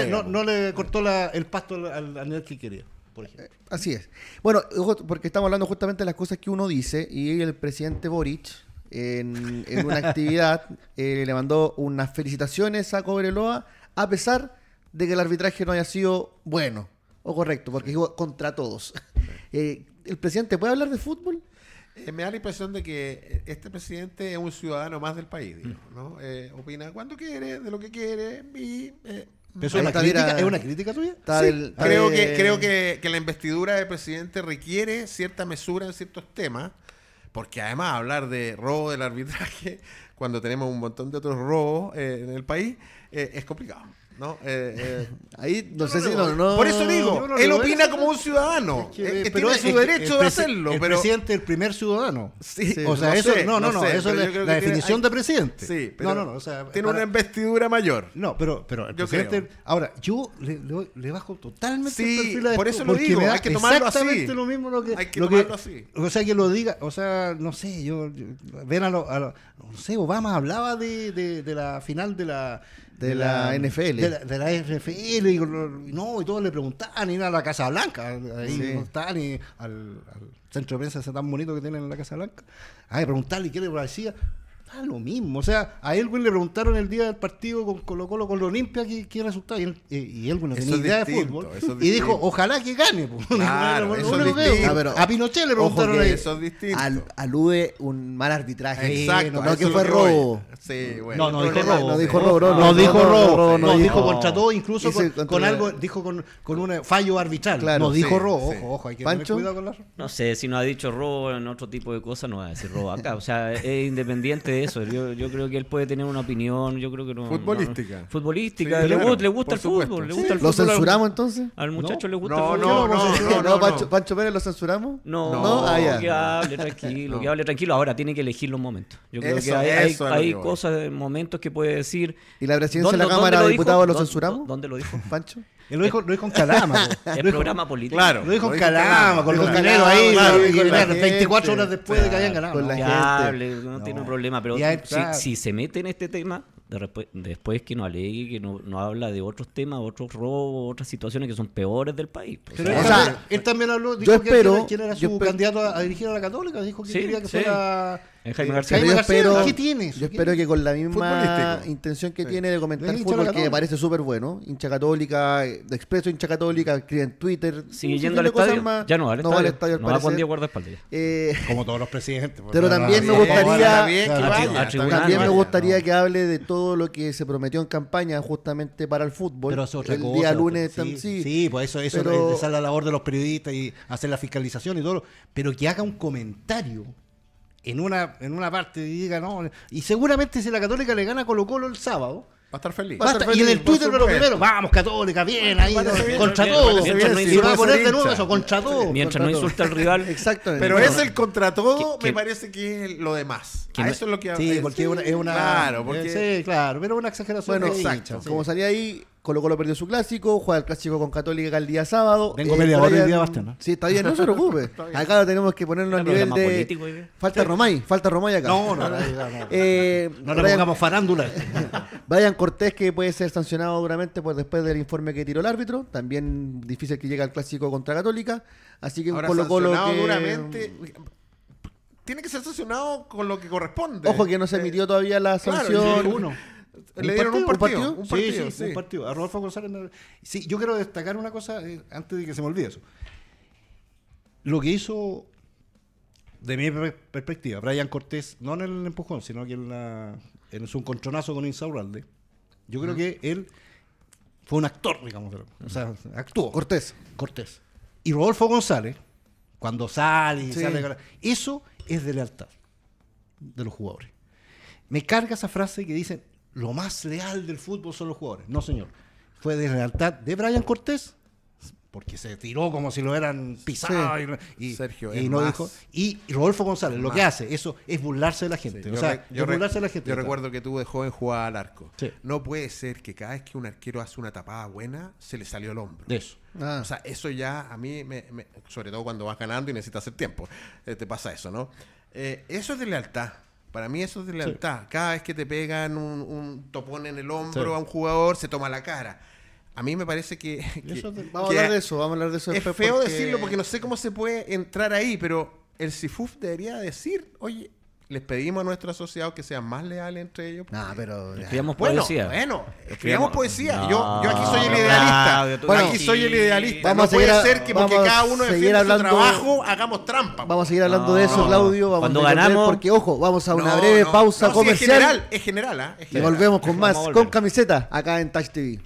no, le, cortó el pasto al, nivel que quería. Por ejemplo. Eh, así es. Bueno, porque estamos hablando justamente de las cosas que uno dice y el presidente Boric en, una actividad eh, le mandó unas felicitaciones a Cobreloa a pesar de que el arbitraje no haya sido bueno. O correcto, porque digo contra todos. Eh, ¿El presidente puede hablar de fútbol? Eh, me da la impresión de que eh, este presidente es un ciudadano más del país, mm. ¿no? opina cuando quiere, de lo que quiere ¿Es una, crítica, tuya? creo que, creo que, la investidura del presidente requiere cierta mesura en ciertos temas, porque además hablar de robo del arbitraje, cuando tenemos un montón de otros robos en el país, es complicado. ¿no? Eh, eh, Ahí no, sé si Por eso digo, él opina como un ciudadano. Eh, pero es su derecho de hacerlo. El presidente es el primer ciudadano. Sí, o sea, eso, no, no, no, eso es la, definición de presidente. Sí, pero no, no, tiene una investidura mayor. No, pero, pero el presidente. Ahora, yo le, bajo totalmente el perfil a Por eso lo digo, hay que tomarlo exactamente lo mismo lo que. Hay que tomarlo así. O sea, que lo diga, o sea, no sé, yo. Ven a No sé, Obama hablaba de la final de la de la, NFL. De la, NFL, y, no, y todos le preguntaban, ir a la Casa Blanca, ahí y al, centro de prensa tan bonito que tienen en la Casa Blanca, ahí preguntarle qué le parecía lo mismo. O sea, a Elwin le preguntaron el día del partido con Colo Colo con la Olimpia qué, qué resultado. Y, él, eh, y Elwin no tenía idea de fútbol. y dijo, ojalá que gane. Claro, no, no, a Pinochet le preguntaron ahí. Eso es al, alude un mal arbitraje. Exacto. No, que fue robo. Sí, bueno. No, no dijo robo. No dijo robo. No dijo robo. No dijo contra todo, incluso con algo, dijo con con un fallo arbitral. No dijo robo. Ojo, ojo, hay que tener cuidado con la No sé, si no ha dicho robo en otro tipo de cosas, no va a decir robo acá. O sea, es independiente eso. Yo, creo que él puede tener una opinión. Yo creo que no. Futbolística. futbolística. le, gusta el fútbol, le gusta el fútbol. ¿Lo censuramos entonces? Al muchacho le gusta el fútbol. No, no, no. no, Pancho, Pancho, Pérez lo censuramos? No, no. Ah, que hable tranquilo, que hable tranquilo. Ahora tiene que elegir los momentos. Yo creo que hay, hay, hay cosas, momentos que puede decir. ¿Y la presidencia de la Cámara de Diputados lo censuramos? ¿Dónde lo dijo? ¿Pancho? Él lo dijo, lo dijo en Calama. el programa político. Claro. Lo dijo en Calama, con los caneros ahí. Claro, 24 horas después de que hayan ganado. Con la gente. No, no, tiene problema, pero si, se mete en este tema, después que no alegue, que no, no, habla de otros temas, otros robos, otras situaciones que son peores del país. Pues. o sea, él, también, habló, dijo yo que espero, quién era su candidato a, dirigir a la Católica, dijo que quería que fuera en Jaime García. espero, ¿qué tienes? Yo espero que con la misma intención que tiene de comentar fútbol, que me parece súper bueno, hincha católica, de expreso hincha católica, escribe en Twitter. Sigue yendo al estadio. ya no al estadio. Como todos los presidentes. Pues. Pero ah, también me gustaría, también me gustaría que hable de todo lo que se prometió en campaña justamente para el fútbol. el día lunes también sí. Sí, pues eso, eso pero, es la labor de los periodistas y hacer la fiscalización y todo. Pero que haga un comentario en una, en una parte diga, no, y seguramente si la Católica le gana Colo Colo el sábado, Va a estar feliz. y en el Twitter, lo primero, vamos, católica, bien, ahí, contra todo. Mientras no va a poner de nuevo eso, contra todo. Mientras no insulta al rival. Exacto. Pero es el contra todo, me parece que es lo demás. eso es lo que Sí, porque es una. claro, eh, porque. Sí, claro, pero una exageración. Bueno, Como salía ahí, Colo Colo perdió su clásico, juega el clásico con Católica el día sábado. Vengo eh, media hora el día Sí, está bien, no se preocupe. acá tenemos que ponernos a nivel de. falta Romay, falta Romay acá. No, no, no. No, eh, le pongamos farándula. Brian Cortés, que puede ser sancionado duramente pues, después del informe que tiró el árbitro. También difícil que llegue al clásico contra Católica. Así que Colo Colo. tiene que ser sancionado con lo que corresponde. Ojo que no se eh, emitió todavía la sanción. Le dieron un partido. Sí, sí, un partido. A Rodolfo González. Sí, yo quiero destacar una cosa eh, antes de que se me olvide eso. Lo que hizo, de mi perspectiva, Brian Cortés, no en el empujón, sino que en, la, en su encontronazo con Insaurralde, yo creo que él fue un actor, digamos. O sea, actuó. Cortés. Cortés. Y Rodolfo González, cuando sale y sale. Eso es de lealtad de los jugadores. Me carga esa frase que dice lo más leal del fútbol son los jugadores. No, señor. Fue de lealtad de Brian Cortés, porque se tiró como si lo eran pisado y, Sergio, y no dijo. Y Rodolfo González, lo que hace, eso es burlarse de la gente. yo, la gente. recuerdo que tú de joven al arco. No puede ser que cada vez que un arquero hace una tapada buena, se le salió el hombro. De eso. Ah. Ah. O sea, eso ya a mí, sobre todo cuando vas ganando y necesitas hacer tiempo, eh, te pasa eso, ¿no? Eh, eso es de lealtad. Para mí eso es de lealtad. Cada vez que te pegan un, un topón en el hombro a un jugador, se toma la cara. A mí me parece que... vamos a hablar de eso, vamos a hablar de eso. Es feo decirlo porque no sé cómo se puede entrar ahí, pero el Sifuf debería decir, oye, les pedimos a nuestros asociados que sean más leales entre ellos. No, pero. Escribamos eh, poesía. Bueno, escribamos poesía. yo, yo aquí soy el idealista. Yo aquí soy el idealista. Vamos no a seguir puede ser que porque cada uno hablando, su trabajo hagamos trampa. Vamos a seguir hablando de eso, Claudio. Cuando ganamos. Porque, ojo, vamos a una breve pausa comercial. es general, es general. ¿ah? Y volvemos con más, con camiseta, acá en Touch TV.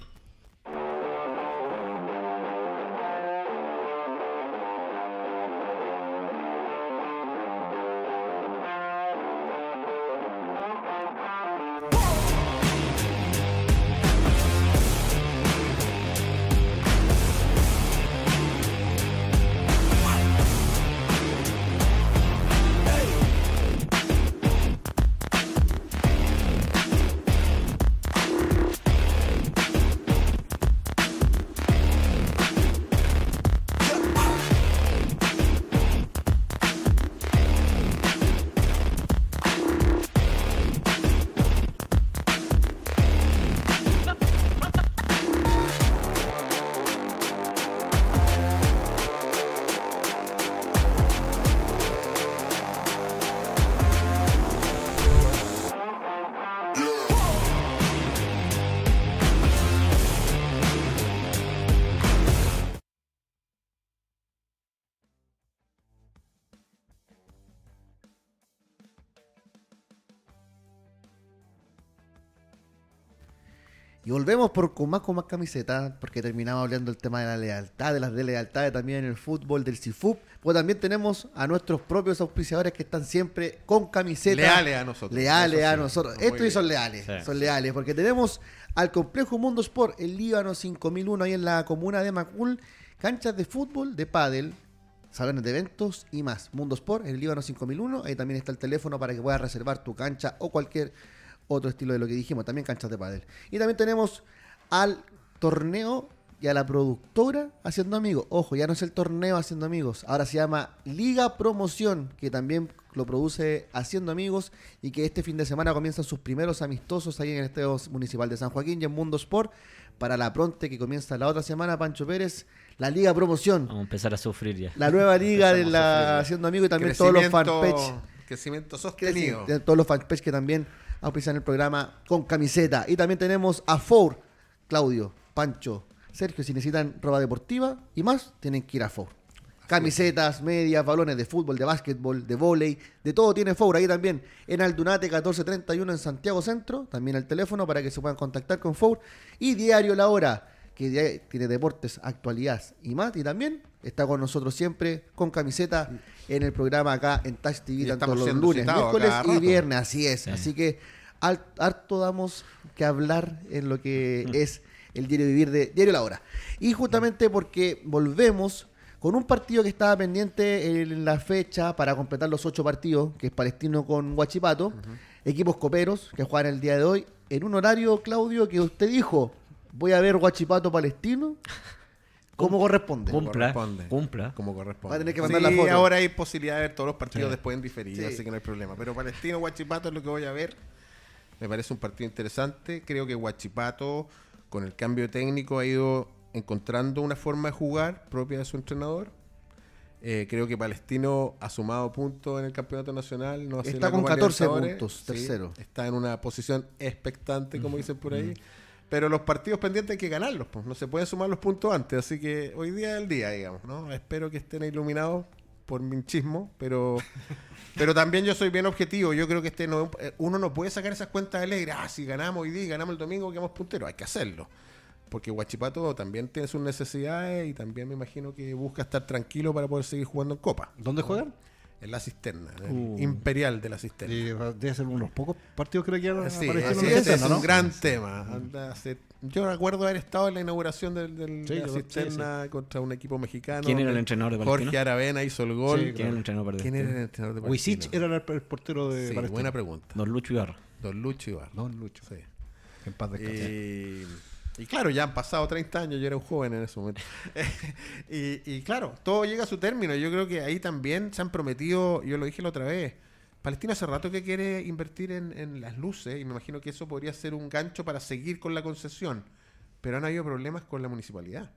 vemos por, con más con más camisetas, porque terminamos hablando del tema de la lealtad, de las deslealtades también en el fútbol, del CIFUP. Pues también tenemos a nuestros propios auspiciadores que están siempre con camisetas. Leales a nosotros. Leales a nosotros. Estos son leales, son leales, porque tenemos al Complejo Mundo Sport, el Líbano 5001, ahí en la comuna de Macul, canchas de fútbol, de pádel, salones de eventos y más. Mundo Sport, el Líbano 5001, ahí también está el teléfono para que puedas reservar tu cancha o cualquier otro estilo de lo que dijimos, también canchas de pádel. Y también tenemos al torneo y a la productora haciendo amigos. Ojo, ya no es el torneo haciendo amigos, ahora se llama Liga Promoción, que también lo produce haciendo amigos y que este fin de semana comienzan sus primeros amistosos ahí en el Estadio Municipal de San Joaquín y en Mundo Sport para la pronte que comienza la otra semana, Pancho Pérez, la Liga Promoción. Vamos a empezar a sufrir ya. La nueva liga de la haciendo amigos y también todos los fanpage. Crecimiento sostenido. Todos los fanpage que también a en el programa con camiseta. Y también tenemos a Four, Claudio, Pancho, Sergio. Si necesitan ropa deportiva y más, tienen que ir a Four. Camisetas, medias, balones de fútbol, de básquetbol, de vóley, de todo tiene Four ahí también. En Aldunate 1431 en Santiago Centro, también el teléfono para que se puedan contactar con Four. Y Diario La Hora, que tiene deportes, actualidad y más. Y también está con nosotros siempre, con camiseta, mm. en el programa acá en Touch TV, tanto los lunes, miércoles y viernes, así es. Así que harto damos que hablar en lo que mm. es el diario vivir de Diario La Hora. Y justamente mm. porque volvemos con un partido que estaba pendiente en la fecha para completar los ocho partidos, que es Palestino con Guachipato, equipos coperos que juegan el día de hoy, en un horario, Claudio, que usted dijo, voy a ver Huachipato Palestino ¿Cómo corresponde? Cumpla. Cumpla. Como corresponde. Va a tener que mandar la foto. ahora hay posibilidad de ver todos los partidos después en diferido, así que no hay problema. Pero Palestino Guachipato es lo que voy a ver. Me parece un partido interesante. Creo que Guachipato, con el cambio técnico, ha ido encontrando una forma de jugar propia de su entrenador. Eh, creo que Palestino ha sumado puntos en el campeonato nacional. No Está con 14 puntos, tercero. Está en una posición expectante, como dicen por ahí. Pero los partidos pendientes hay que ganarlos, pues. No se pueden sumar los puntos antes. Así que hoy día es el día, digamos, ¿no? Espero que estén iluminados por mi chismo, pero, pero también yo soy bien objetivo. Yo creo que este no, eh, uno no puede sacar esas cuentas alegres. Ah, si ganamos hoy día ganamos el domingo, quedamos punteros. Hay que hacerlo. Porque Guachipato también tiene sus necesidades y también me imagino que busca estar tranquilo para poder seguir jugando en Copa. ¿Dónde juegan? en la cisterna, uh. imperial de la cisterna. Y debe ser uno de los pocos partidos creo que le sí, es, un gran tema. yo recuerdo haber estado en la inauguración de la cisterna contra un equipo mexicano. ¿Quién era el entrenador de Palestina? Jorge Aravena hizo el gol. ¿Quién era el entrenador de ¿Quién era era el, portero de Palestina. buena pregunta. Don Lucho Ibarra. Don Lucho Ibarra. Don Lucho. Sí. En paz descanse. Y claro, ya han pasado 30 años, yo era un joven en ese momento. y, claro, todo llega a su término. Yo creo que ahí también se han prometido, yo lo dije la otra vez, Palestina hace rato que quiere invertir en, las luces y me imagino que eso podría ser un gancho para seguir con la concesión. Pero han habido problemas con la municipalidad.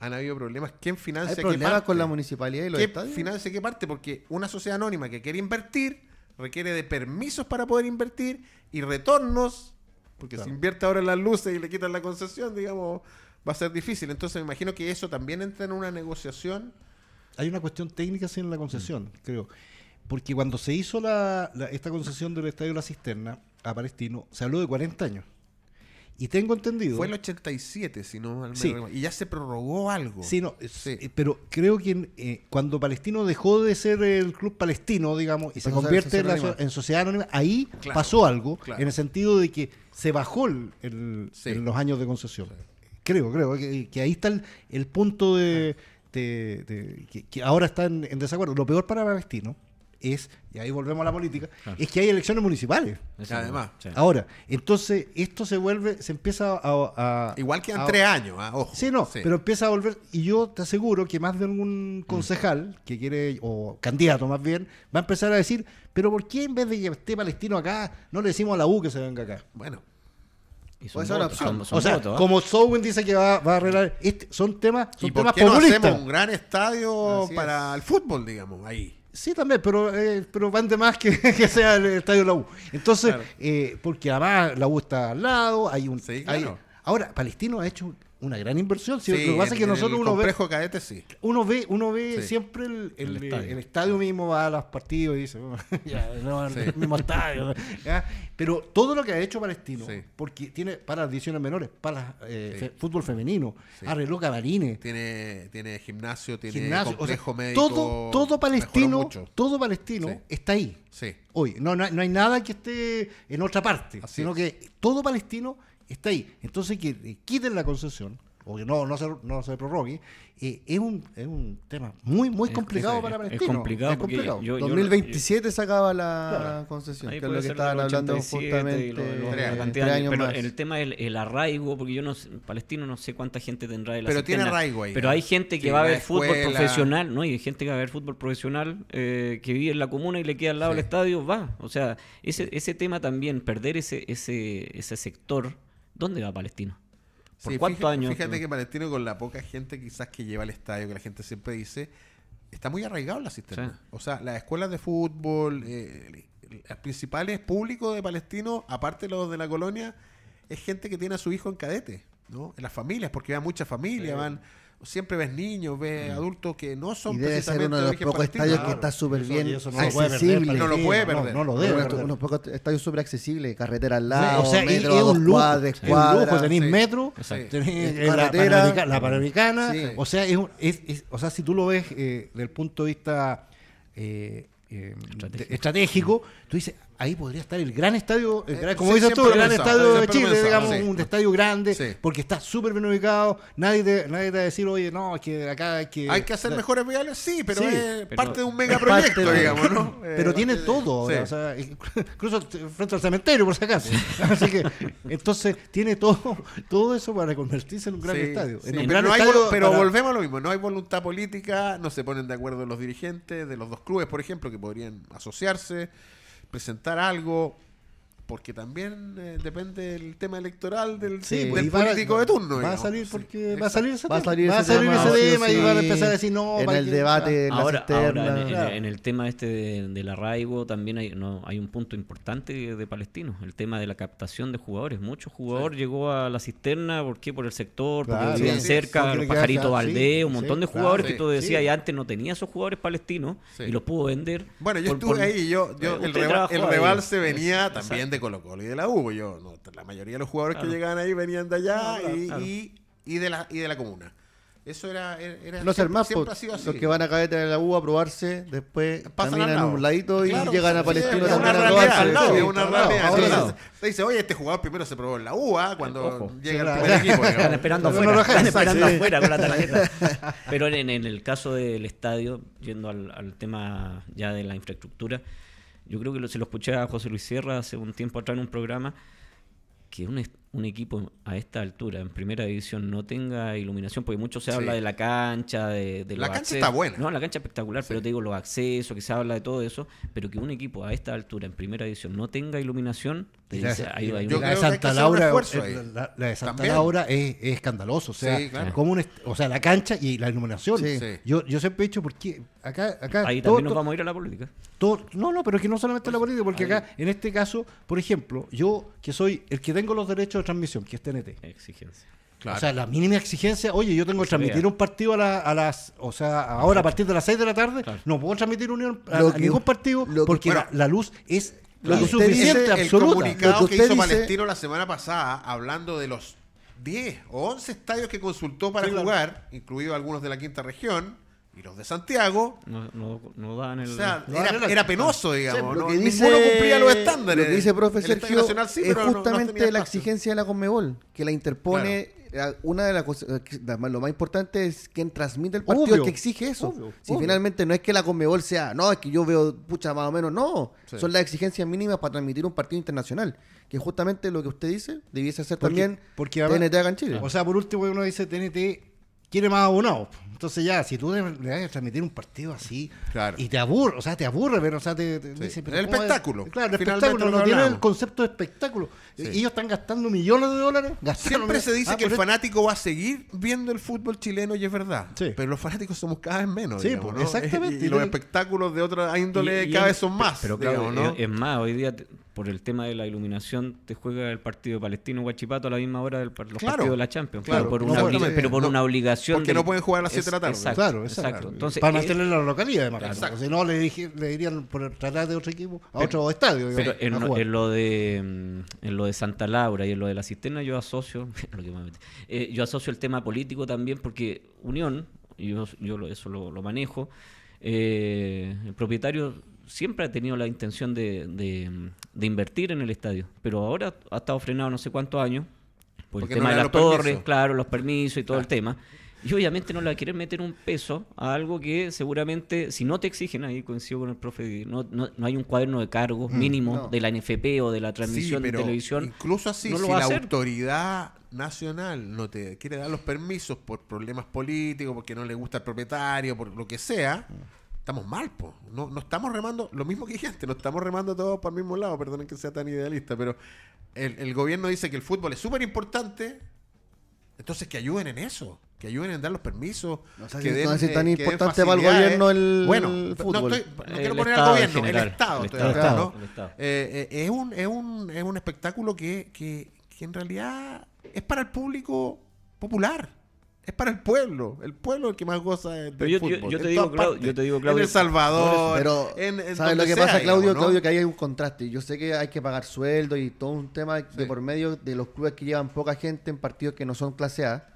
Han habido problemas. ¿Quién financia qué parte? con la municipalidad y los financia qué parte? Porque una sociedad anónima que quiere invertir requiere de permisos para poder invertir y retornos porque si invierte ahora en las luces y le quitan la concesión, digamos, va a ser difícil. Entonces me imagino que eso también entra en una negociación. Hay una cuestión técnica sí, en la concesión, mm. creo. Porque cuando se hizo la, esta concesión del Estadio La Cisterna a Palestino, se habló de 40 años. Y tengo entendido. Fue el 87, si no sí. Y ya se prorrogó algo. Sí, no, eh, pero creo que eh, cuando Palestino dejó de ser el club palestino, digamos, y se, convierte en, sociedad anónima, ahí pasó algo, en el sentido de que se bajó el, en los años de concesión. Creo, creo que, ahí está el, punto de, que, ahora está en, desacuerdo. Lo peor para el es, y ahí volvemos a la política, es que hay elecciones municipales. además. Ahora, entonces esto se vuelve, se empieza a... Igual que en tres años, ah, Sí, no, pero empieza a volver, y yo te aseguro que más de algún mm. concejal que quiere, o candidato más bien, va a empezar a decir, pero ¿por qué en vez de que esté palestino acá, no le decimos a la U que se venga acá? Bueno. Y opción. o sea, ¿ah? como Sowen dice que va, a arreglar, este, son temas, son un gran estadio para el fútbol, digamos, ahí. Sí, también, pero, eh, pero van de más que, que, sea el estadio de la U. Entonces, eh, porque además la U está al lado, hay un. Sí, ahora, Palestino ha hecho una gran inversión. Sí, lo que pasa es que nosotros uno ve. sí. Uno ve, uno ve siempre el, estadio. el, estadio. mismo, va a los partidos y dice, mismo estadio. Pero todo lo que ha hecho Palestino, porque tiene para las divisiones menores, para eh, fútbol femenino, arregló cabarines. Tiene, tiene gimnasio, tiene complejo médico. Todo, todo palestino, todo palestino está ahí. Hoy. No, no, no, hay nada que esté en otra parte, sino que todo palestino está ahí. Entonces que eh, quiten la concesión o que no, no, se, no se prorrogue, eh, es, un, es un tema muy muy complicado para Palestino. Es complicado. Es complicado. Yo, 2027 se acaba la concesión, que es lo que estaban hablando justamente. el tema del el, arraigo, porque yo no sé, Palestino no sé cuánta gente tendrá el Pero tiene arraigo Pero hay gente que va a ver fútbol profesional, ¿no? Y hay gente que va a ver fútbol profesional eh, que vive en la comuna y le queda al lado el estadio, va. O sea, ese, ese tema también, perder ese, ese, ese sector ¿Dónde va Palestino? ¿Por cuántos años? Fíjate que Palestino, con la poca gente quizás que lleva al estadio, que la gente siempre dice, está muy arraigado la sistema. O sea, las escuelas de fútbol, eh, los principales públicos de Palestino, aparte de los de la colonia, es gente que tiene a su hijo en cadete, ¿no? En las familias, porque hay muchas familias, van siempre ves niños, ves mm. adultos que no son y debe precisamente ser uno de los pocos estadios que está súper bien accesible. no lo puede perder. No, lo debe pocos estadios súper accesibles, carretera al lado, o sea, metro, un lujo, cuadras, Es lujo, tenés metro, tenés carretera, la, Panamericana, o sea, es, es, o sea, si tú lo ves eh, desde el punto de vista eh, eh estratégico tú dices, ahí podría estar el gran estadio, eh, como dices tú, el gran estadio de Chile, digamos, un estadio grande, porque está súper bien ubicado, nadie te, nadie te va a decir, oye, no, es que acá hay que... Hay que hacer mejores viales, sí, pero es parte de un megaproyecto, digamos, ¿no? pero eh, tiene eh, todo, o sea, incluso frente al cementerio, por si acaso. Así que, entonces, tiene todo, todo eso para convertirse en un gran estadio. pero, pero volvemos a lo mismo, no hay voluntad política, no se ponen de acuerdo los dirigentes de los dos clubes, por ejemplo, que podrían asociarse presentar algo, porque también eh, depende del tema electoral del, pues, político de turno. Va a salir porque va a salir ese tema, va a salir ese, tema, y van a empezar a decir no. En el debate, ahora, en, ahora en, el, tema este de, del arraigo también hay no hay un punto importante de, palestinos, el tema de la captación de jugadores. Muchos jugador llegó a la cisterna porque por el sector, porque vivían cerca, los pajaritos Valdés, un montón de jugadores que tú decías y antes no tenía esos jugadores palestinos y los pudo vender. Bueno, yo estuve ahí, yo eh, el rebalse venía también de de Colo Colo y de la U. Pues yo, no, la mayoría de los jugadores que llegaban ahí venían de allá y, Y, y, de la, y de la comuna. Eso era, era los los que van a caer en la U a probarse, después Pasan en un ladito y llegan a Palestina también a probarse. lado, una realidad. dice, oye, este jugador primero se probó en la U ah, cuando llega el primer equipo. Están esperando afuera, esperando afuera con la tarjeta. Pero en, en, el caso del estadio, yendo al, al tema ya de la infraestructura, yo creo que lo, se lo escuché a José Luis Sierra hace un tiempo atrás en un programa, que un, equipo a esta altura, en primera división, no tenga iluminación, porque mucho se habla de la cancha, de, La cancha está buena. No, la cancha espectacular, pero te digo los accesos, que se habla de todo eso, pero que un equipo a esta altura, en primera división, no tenga iluminación, eh, la, de Santa Laura, es, escandaloso. O sea, o sea, la cancha y la iluminación. Yo, yo siempre he dicho, porque acá. acá ahí también nos vamos a ir a la política. no, no, pero es que no solamente la pues, política, porque acá, en este caso, por ejemplo, yo que soy el que tengo los derechos de transmisión, que es TNT. Exigencia. O sea, la mínima exigencia, oye, yo tengo que transmitir un partido a, las, o sea, ahora a partir de las 6 de la tarde, no puedo transmitir unión ningún partido porque la, luz es lo que el comunicado que, hizo Palestino la semana pasada, hablando de los 10 o 11 estadios que consultó para jugar, incluido incluidos algunos de la quinta región, y los de Santiago. No, no, dan el. O sea, era, penoso, digamos. lo que dice, cumplía los estándares. Lo dice profe Sergio es justamente la exigencia de la Conmebol, que la interpone eh, una de las cosas, eh, lo más importante es quien transmite el partido el que exige eso. si finalmente no es que la Conmebol sea, no, es que yo veo, pucha, más o menos, no. Son las exigencias mínimas para transmitir un partido internacional. Que justamente lo que usted dice, debiese hacer también TNT acá en Chile. O sea, por último, uno dice TNT quiere más abonados. Entonces ya, si tú le, vas a transmitir un partido así y te aburre, o sea, te aburre, pero o sea, te, dice... el espectáculo. Claro, el espectáculo, no, tiene el concepto de espectáculo. Ellos están gastando millones de dólares. Siempre se dice ah, que el fanático va a seguir viendo el fútbol chileno y es verdad. Pero los fanáticos somos cada vez menos. Sí, exactamente. Y, los espectáculos de otra índole cada vez son más. Pero claro, ¿no? es, más, hoy día por el tema de la iluminación te juega el partido palestino Guachipato a la misma hora del los partidos de la Champions claro, pero por, una, obligación porque no pueden jugar a las 7 de la tarde claro, exacto. Entonces, para eh, mantener la localidad de claro, si no le, dirían por tratar de otro equipo a otro estadio pero en, lo de mm, en lo de Santa Laura y en lo de la cisterna yo asocio lo que eh, yo asocio el tema político también porque Unión yo, yo eso lo, lo manejo eh, el propietario siempre ha tenido la intención de, de, invertir en el estadio, pero ahora ha estado frenado no sé cuántos años por el tema de las torres, claro, los permisos y todo el tema. Y obviamente no le va meter un peso a algo que seguramente, si no te exigen, ahí coincido con el profe, no, no, no hay un cuaderno de cargos mm, mínimo de la NFP o de la transmisión de televisión. Incluso así, si la autoridad nacional no te quiere dar los permisos por problemas políticos, porque no le gusta el propietario, por lo que sea. Mm estamos mal, po. No, estamos remando, lo mismo que gente no estamos remando todos para el mismo lado, perdonen que sea tan idealista, pero el, gobierno dice que el fútbol es súper importante, entonces que ayuden en eso, que ayuden en dar los permisos. tan importante para el gobierno el, fútbol. No, estoy, no quiero poner al gobierno, el Estado. es, un, es, un, es un espectáculo que, que, que en realidad es para el público popular es para el pueblo. El pueblo el que más goza del yo, fútbol. Yo, te digo, Claudio, yo, te digo, El Salvador. Pero, ¿sabes lo que pasa, Claudio? Claudio, que hay un contraste. Yo sé que hay que pagar sueldo y todo un tema de por medio de los clubes que llevan poca gente en partidos que no son clase A.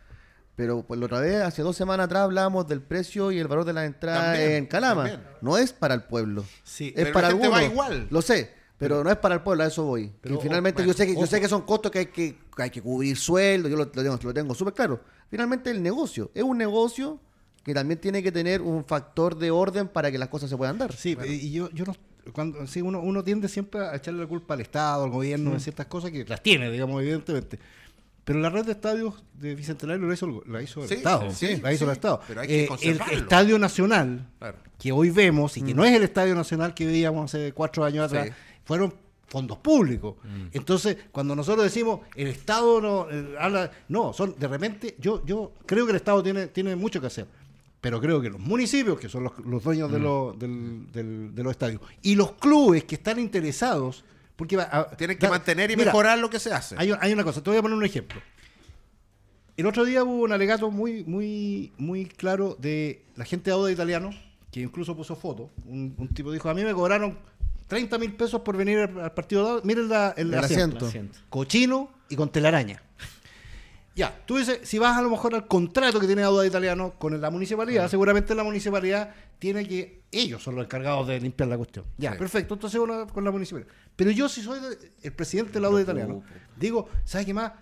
Pero pues la otra vez, hace dos semanas atrás hablábamos del precio y el valor de la entrada en Calama. No es para el pueblo. Sí, es para el pueblo. igual. Lo sé pero no es para el pueblo, a eso voy. Pero, finalmente yo sé que yo sé que son costos que hay que, hay que cubrir sueldo, yo lo, lo tengo súper claro finalmente el negocio. Es un negocio que también tiene que tener un factor de orden para que las cosas se puedan dar. Sí, y yo, yo no, cuando, uno, uno tiende siempre a echarle la culpa al Estado, al gobierno, mm. en ciertas cosas que las tiene, digamos, evidentemente. Pero la red de estadios de Bicentenario la hizo, el, hizo el Estado. Sí, hizo el Estado. Pero hay eh, que eh, el Estadio Nacional, que hoy vemos, y que mm. no es el Estadio Nacional que veíamos hace cuatro años atrás, fueron fondos públicos. Mm. Entonces, cuando nosotros decimos el Estado no eh, habla, no, son de repente, yo, yo creo que el Estado tiene, tiene mucho que hacer. Pero creo que los municipios, que son los, dueños de, mm. los, de los estadios, y los clubes que están interesados, porque a, ah, tienen que mantener y mejorar lo que se hace. Hay, una cosa, te voy a poner un ejemplo. El otro día hubo un alegato muy, muy, muy claro de la gente de Auda Italiano, que incluso puso fotos. un tipo dijo, a mí me cobraron 30 mil pesos por venir al partido. Miren la, el, el, asiento. Cochino y con telaraña. ya, tú dices, si vas a lo mejor al contrato que tiene Auda Italiano con la municipalidad, seguramente la municipalidad tiene que. Ellos son los encargados de limpiar la cuestión. Ya, perfecto. Entonces con la municipalidad. Pero yo, si soy el presidente del Auda no, Italiano, digo, ¿sabes qué más?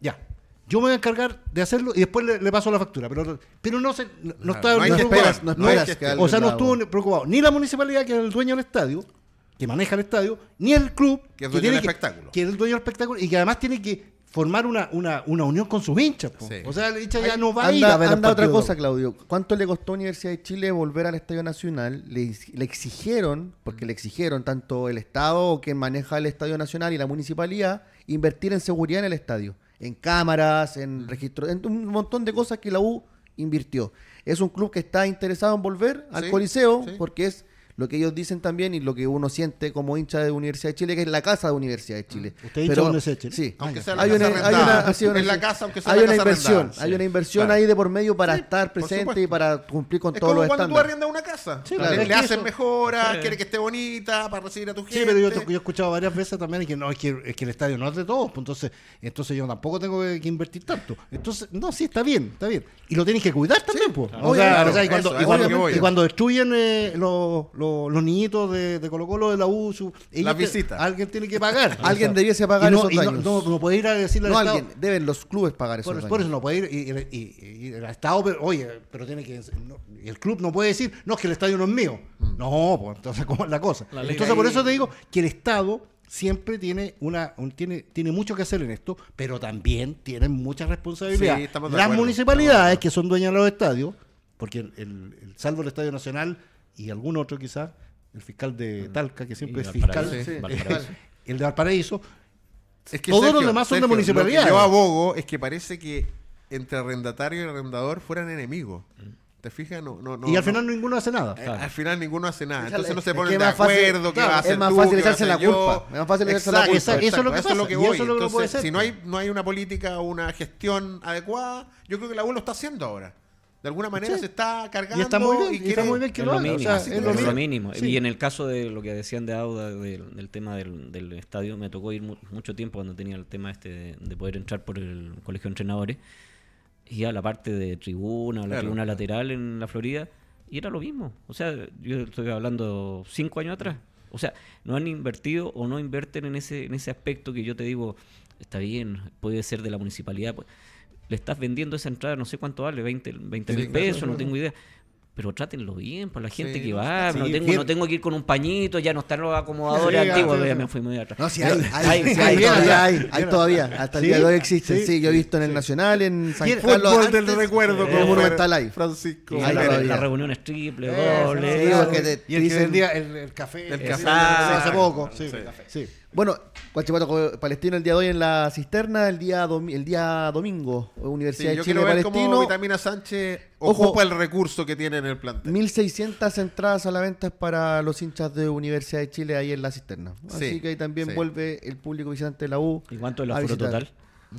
Ya, yo me voy a encargar de hacerlo y después le, paso la factura. Pero, pero no se, no, está, o sea, no estuvo preocupado ni la municipalidad, que es el dueño del estadio, que maneja el estadio, ni el club, que es espectáculo. Que, el dueño del espectáculo y que además tiene que formar una, unión con sus hinchas. O sea, la hincha ya no va a ir a anda otra cosa, Claudio. ¿Cuánto le costó a Universidad de Chile volver al Estadio Nacional? Le, exigieron, porque mm. le exigieron tanto el Estado, que maneja el Estadio Nacional y la municipalidad, invertir en seguridad en el estadio. En cámaras, en mm. registro, en un montón de cosas que la U invirtió. Es un club que está interesado en volver al Coliseo, porque es lo que ellos dicen también y lo que uno siente como hincha de Universidad de Chile, que es la casa de Universidad de Chile. ¿Usted hincha de Universidad de Chile? Sí. Aunque sea la casa una, hay una, en la casa, aunque sea hay una inversión, Hay una inversión ahí de por medio para estar presente y para cumplir con es todos los estándares. Es como cuando tú arriendas una casa. Sí, claro. Le, le hacen mejoras, quiere que esté bonita para recibir a tu gente. Sí, pero yo, yo he escuchado varias veces también que no, es que, es que el estadio no es de todos, pues entonces, entonces yo tampoco tengo que, invertir tanto. Entonces, no, sí, está bien, está bien. Y lo tienes que cuidar también, pues. Claro. O sea, y cuando destruyen eh, los los niñitos de, Colo Colo, de la U, Alguien tiene que pagar. alguien debiese pagar esos daños. No, puede ir a decirle al alguien, deben los clubes pagar esos por, Por eso no puede ir, y, el Estado, oye, pero tiene que... el club no puede decir, no, es que el estadio no es mío. Mm. No, pues entonces, ¿cómo es la cosa? entonces, por eso te digo que el Estado siempre tiene una tiene tiene mucho que hacer en esto, pero también tienen mucha responsabilidad. las municipalidades que son dueñas de los estadios, porque el salvo el Estadio Nacional y algún otro quizás, el fiscal de Talca, que siempre es fiscal, el de Valparaíso. Es que Todos los demás son de municipalidad Lo que yo abogo es que parece que entre arrendatario y arrendador fueran enemigos. Mm. ¿Te fijas? No, no, no, y al final ninguno hace nada. Eh, al final ninguno hace nada. Entonces no se ponen de acuerdo. ¿qué va a hacer es más fácil echarse la culpa. Es más fácil echarse la culpa. eso es lo que, pasa. Eso si no hay, no hay una política o una gestión adecuada, yo creo que la U lo está haciendo ahora de alguna manera se está cargando. Y está muy bien, está muy bien que lo, Mínimo, lo, mínimo. Y en el caso de lo que decían de Auda, del, tema del, estadio, me tocó ir mucho tiempo cuando tenía el tema este de, poder entrar por el colegio de entrenadores. Y a la parte de tribuna, la tribuna lateral en la Florida, y era lo mismo. O sea, yo estoy hablando cinco años atrás. O sea, no han invertido o no invierten en ese, en ese aspecto que yo te digo, está bien, puede ser de la municipalidad. Pues le estás vendiendo esa entrada, no sé cuánto vale, 20 mil pesos, no tengo idea. Pero trátenlo bien para la gente que va. no, tengo, no tengo que ir con un pañito, ya no están los acomodadores antiguos. me fui muy atrás. No, sí, hay, hay, hay, hay todavía, hay, hay todavía. Hasta el día de hoy existen. Sí, yo he visto en el Nacional, en San Carlos. Fútbol antes, del recuerdo, eh, como está ahí. Francisco. Las reuniones triple, doble. y el que vendía el café. El café hace poco. Sí, el bueno, Guachipato eh, Palestino el día de hoy en la cisterna, el día, el día domingo, eh, Universidad de Chile ver Cómo Vitamina Sánchez ocupa el recurso que tiene en el plantel. 1.600 entradas a la venta para los hinchas de Universidad de Chile ahí en la cisterna. Así que ahí también vuelve el público visitante de la U. ¿Y cuánto es el aforo total?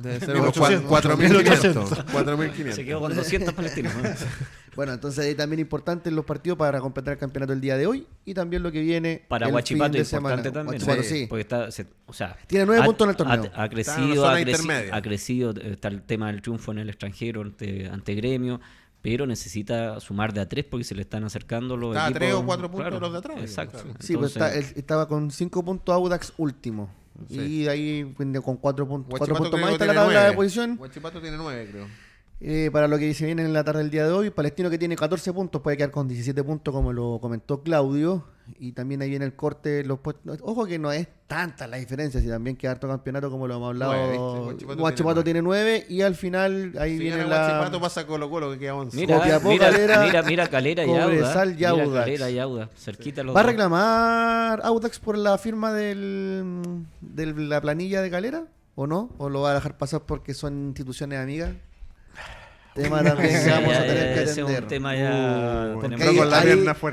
4.500. Se quedó con 200 palestinos. bueno, entonces ahí también importante los partidos para completar el campeonato el día de hoy y también lo que viene. Para Huachipato es importante también. Porque está, o sea, Tiene 9 puntos en el torneo. Ha, crecido, ha, crecido. Está el tema del triunfo en el extranjero ante, gremio pero necesita sumar de a tres porque se le están acercando los ah, está tres o cuatro puntos los de atrás. Exacto. Sí, pues estaba con cinco puntos Audax último. Y ahí con cuatro, puntos, cuatro puntos más está la tabla de posición. tiene creo. Eh, para lo que se viene en la tarde del día de hoy. Palestino que tiene 14 puntos puede quedar con 17 puntos, como lo comentó Claudio. Y también ahí viene el corte. Los puestos. Ojo que no es tanta la diferencia, si también queda harto campeonato, como lo hemos hablado. Guachipato, tiene, 9 y al final ahí viene la. Guachipato pasa Colo Colo que queda 11. Mira, mira, Calera, mira, Calera y y Cerquita los Va a reclamar Audax por la firma del, de la planilla de Calera. ¿O no? ¿O lo va a dejar pasar porque son instituciones amigas? Tema también vamos a tener que atender. Es un tema ya.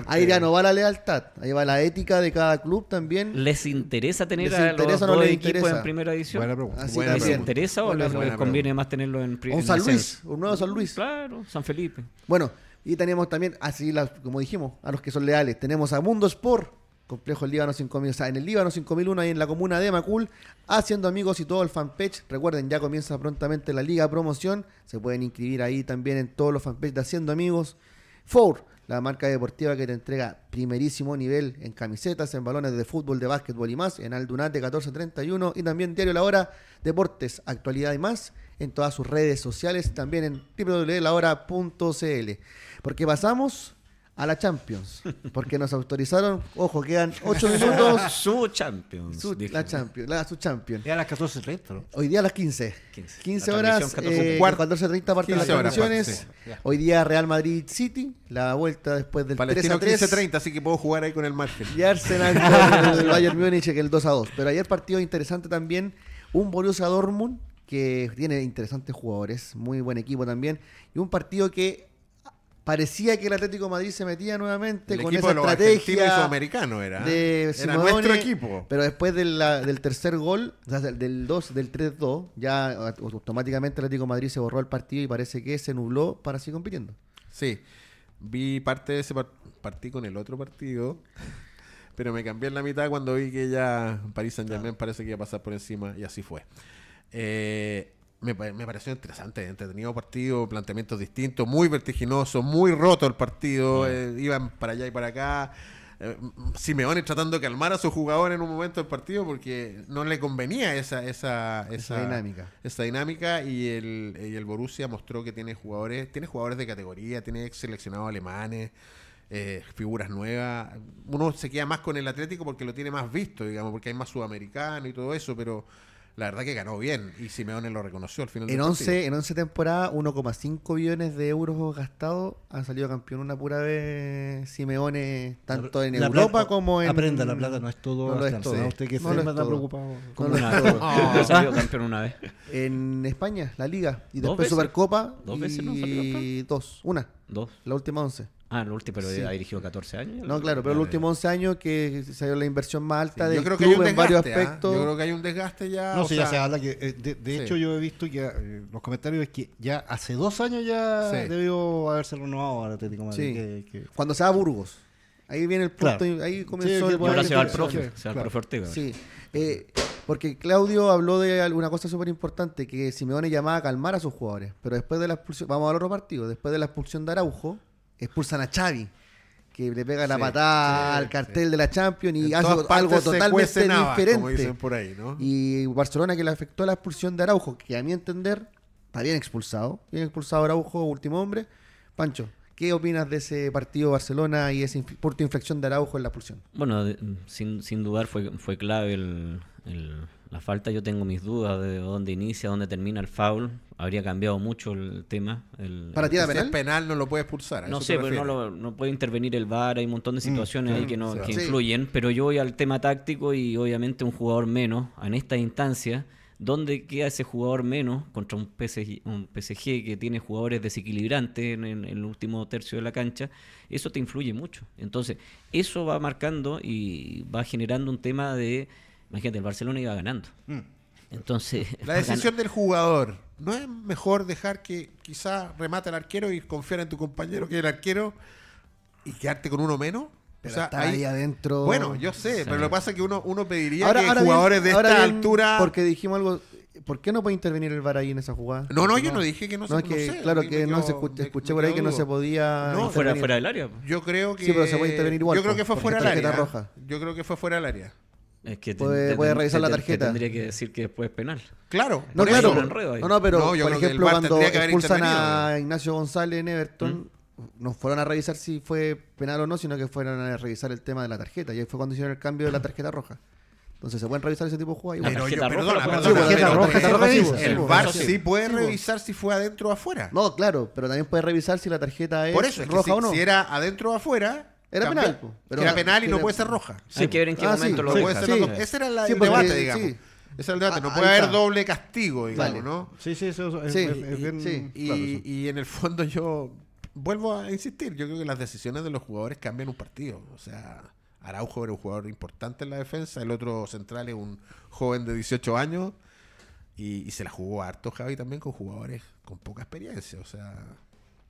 Ahí, ya no va la lealtad, ahí va la ética de cada club también. ¿Les interesa tener a los dos equipos en primera edición? Buena pregunta. ¿Les interesa o les, conviene más tenerlo en primera edición? Un San Luis, un nuevo San Luis. Claro, San Felipe. Bueno, y tenemos también, así como dijimos, a los que son leales. Tenemos a Mundo Sport complejo El Líbano 5000, o sea, en el Líbano 5001, ahí en la comuna de Macul, haciendo amigos y todo el fanpage. Recuerden, ya comienza prontamente la Liga Promoción, se pueden inscribir ahí también en todos los fanpages de Haciendo Amigos. Four, la marca deportiva que te entrega primerísimo nivel en camisetas, en balones de fútbol, de básquetbol y más, en Aldunate 1431 y también Diario La Hora, Deportes, Actualidad y más, en todas sus redes sociales, también en www.lahora.cl. Porque pasamos a la Champions. Porque nos autorizaron, ojo, quedan 8 minutos. su Champions. Su, la Champions, la su Champions. a las 14.30. Hoy día a las 15. 15, horas. 14, eh, 14.30 parten las transmisiones. Hoy día Real Madrid City, la vuelta después del Palestino 3 a 3. así que puedo jugar ahí con el margen. Y Arsenal con el Bayern Múnich que el 2 a 2. Pero ayer partido interesante también, un Borussia Dortmund que tiene interesantes jugadores, muy buen equipo también, y un partido que parecía que el Atlético Madrid se metía nuevamente con esa estrategia era. ¿eh? de equipo pero después del tercer gol del 2 del 3-2 ya automáticamente el Atlético Madrid se borró el partido y parece que se nubló para seguir compitiendo sí vi parte de ese partido con el otro partido pero me cambié en la mitad cuando vi que ya París Saint Germain parece que iba a pasar por encima y así fue eh, me, pareció interesante, entretenido partido, planteamientos distintos, muy vertiginoso, muy roto el partido, eh, iban para allá y para acá. Eh, Simeone tratando de calmar a su jugador en un momento del partido porque no le convenía esa, esa, esa, dinámica. Esa dinámica y el, y el Borussia mostró que tiene jugadores, tiene jugadores de categoría, tiene ex seleccionados alemanes. Eh, figuras nuevas. Uno se queda más con el Atlético porque lo tiene más visto, digamos, porque hay más sudamericano y todo eso, pero la verdad que ganó bien y Simeone lo reconoció al final. En, del 11, en 11 temporadas, 1,5 billones de euros gastados. Ha salido campeón una pura vez Simeone, tanto en Europa como en. Aprenda, la plata no es todo. No lo es todo. Usted que no se preocupado. no ha campeón una vez. En España, la Liga. Y después Supercopa. Dos veces, y... no Dos. Una. Dos. La última 11. Ah, último pero ha dirigido 14 años. No, claro, pero el último 11 años que salió la inversión más alta de yo creo que hay un desgaste, en varios ¿ah? aspectos. Yo creo que hay un desgaste ya. No, o ya se habla que. Eh, de, hecho, yo he visto que eh, los comentarios es que ya hace dos años ya debió haberse renovado el Atlético Madrid. Cuando se va a Burgos. Ahí viene el punto, ahí comenzó el. Ahora se va al profe, se va al profe Ortega. Sí. Eh, porque Claudio habló de alguna cosa súper importante, que Simeone llamaba a calmar a sus jugadores. Pero después de la expulsión, vamos al otro partido, después de la expulsión de Araujo, expulsan a Xavi que le pega la patada al cartel de la Champions y hace algo totalmente diferente. Y Barcelona que le afectó la expulsión de Araujo, que a mi entender está bien expulsado, bien expulsado Araujo, último hombre. Pancho, ¿qué opinas de ese partido Barcelona y esa punto inflexión de Araujo en la expulsión? Bueno, sin, dudar fue, fue clave el la falta yo tengo mis dudas de dónde inicia, dónde termina el foul. Habría cambiado mucho el tema. ¿Para ti penal? penal no lo puede expulsar. No sé, pero no, no, puede intervenir el VAR. Hay un montón de mm, situaciones ahí que, no, influyen. Pero yo voy al tema táctico y obviamente un jugador menos en esta instancia. ¿Dónde queda ese jugador menos contra un PSG, un PSG que tiene jugadores desequilibrantes en el último tercio de la cancha? Eso te influye mucho. Entonces, eso va marcando y va generando un tema de Imagínate, el Barcelona iba ganando. Mm. Entonces. La decisión del jugador. ¿No es mejor dejar que quizá remate el arquero y confiar en tu compañero que el arquero y quedarte con uno menos? está ahí, adentro. Bueno, yo sé, pero lo que pasa es que uno, uno pediría que jugadores de esta altura. Porque dijimos algo. ¿Por qué no puede intervenir el VAR ahí en esa jugada? No, no, yo no dije que no, se podía. claro, que no se escuché, por ahí que no se podía. No, fuera, fuera del área. Yo creo que. se puede intervenir igual. que fue fuera del área. Yo creo que fue fuera del área. Es que puede, revisar la tarjeta. tendría que decir que después es pues, penal. Claro, no, claro. No, no, pero por ejemplo, cuando expulsan a Ignacio González en Everton, no fueron a revisar si fue penal o no, sino que fueron a revisar el tema de la tarjeta. Y ahí fue cuando hicieron el cambio de la tarjeta roja. Entonces se pueden revisar ese tipo de jugadas. Pero yo, perdona, El VAR sí puede revisar si fue adentro o afuera. No, claro, pero también puede revisar si la tarjeta es roja o no. Si era adentro o afuera, era penal. era penal y no puede ser roja. en qué momento lo Ese era el debate, digamos. Ese el debate. no ah, puede haber doble castigo, digamos, ¿no? Sí, sí, eso es, y, y en el fondo yo vuelvo a insistir. Yo creo que las decisiones de los jugadores cambian un partido. O sea, Araujo era un jugador importante en la defensa. El otro central es un joven de 18 años. Y, se la jugó harto Javi también con jugadores con poca experiencia. O sea,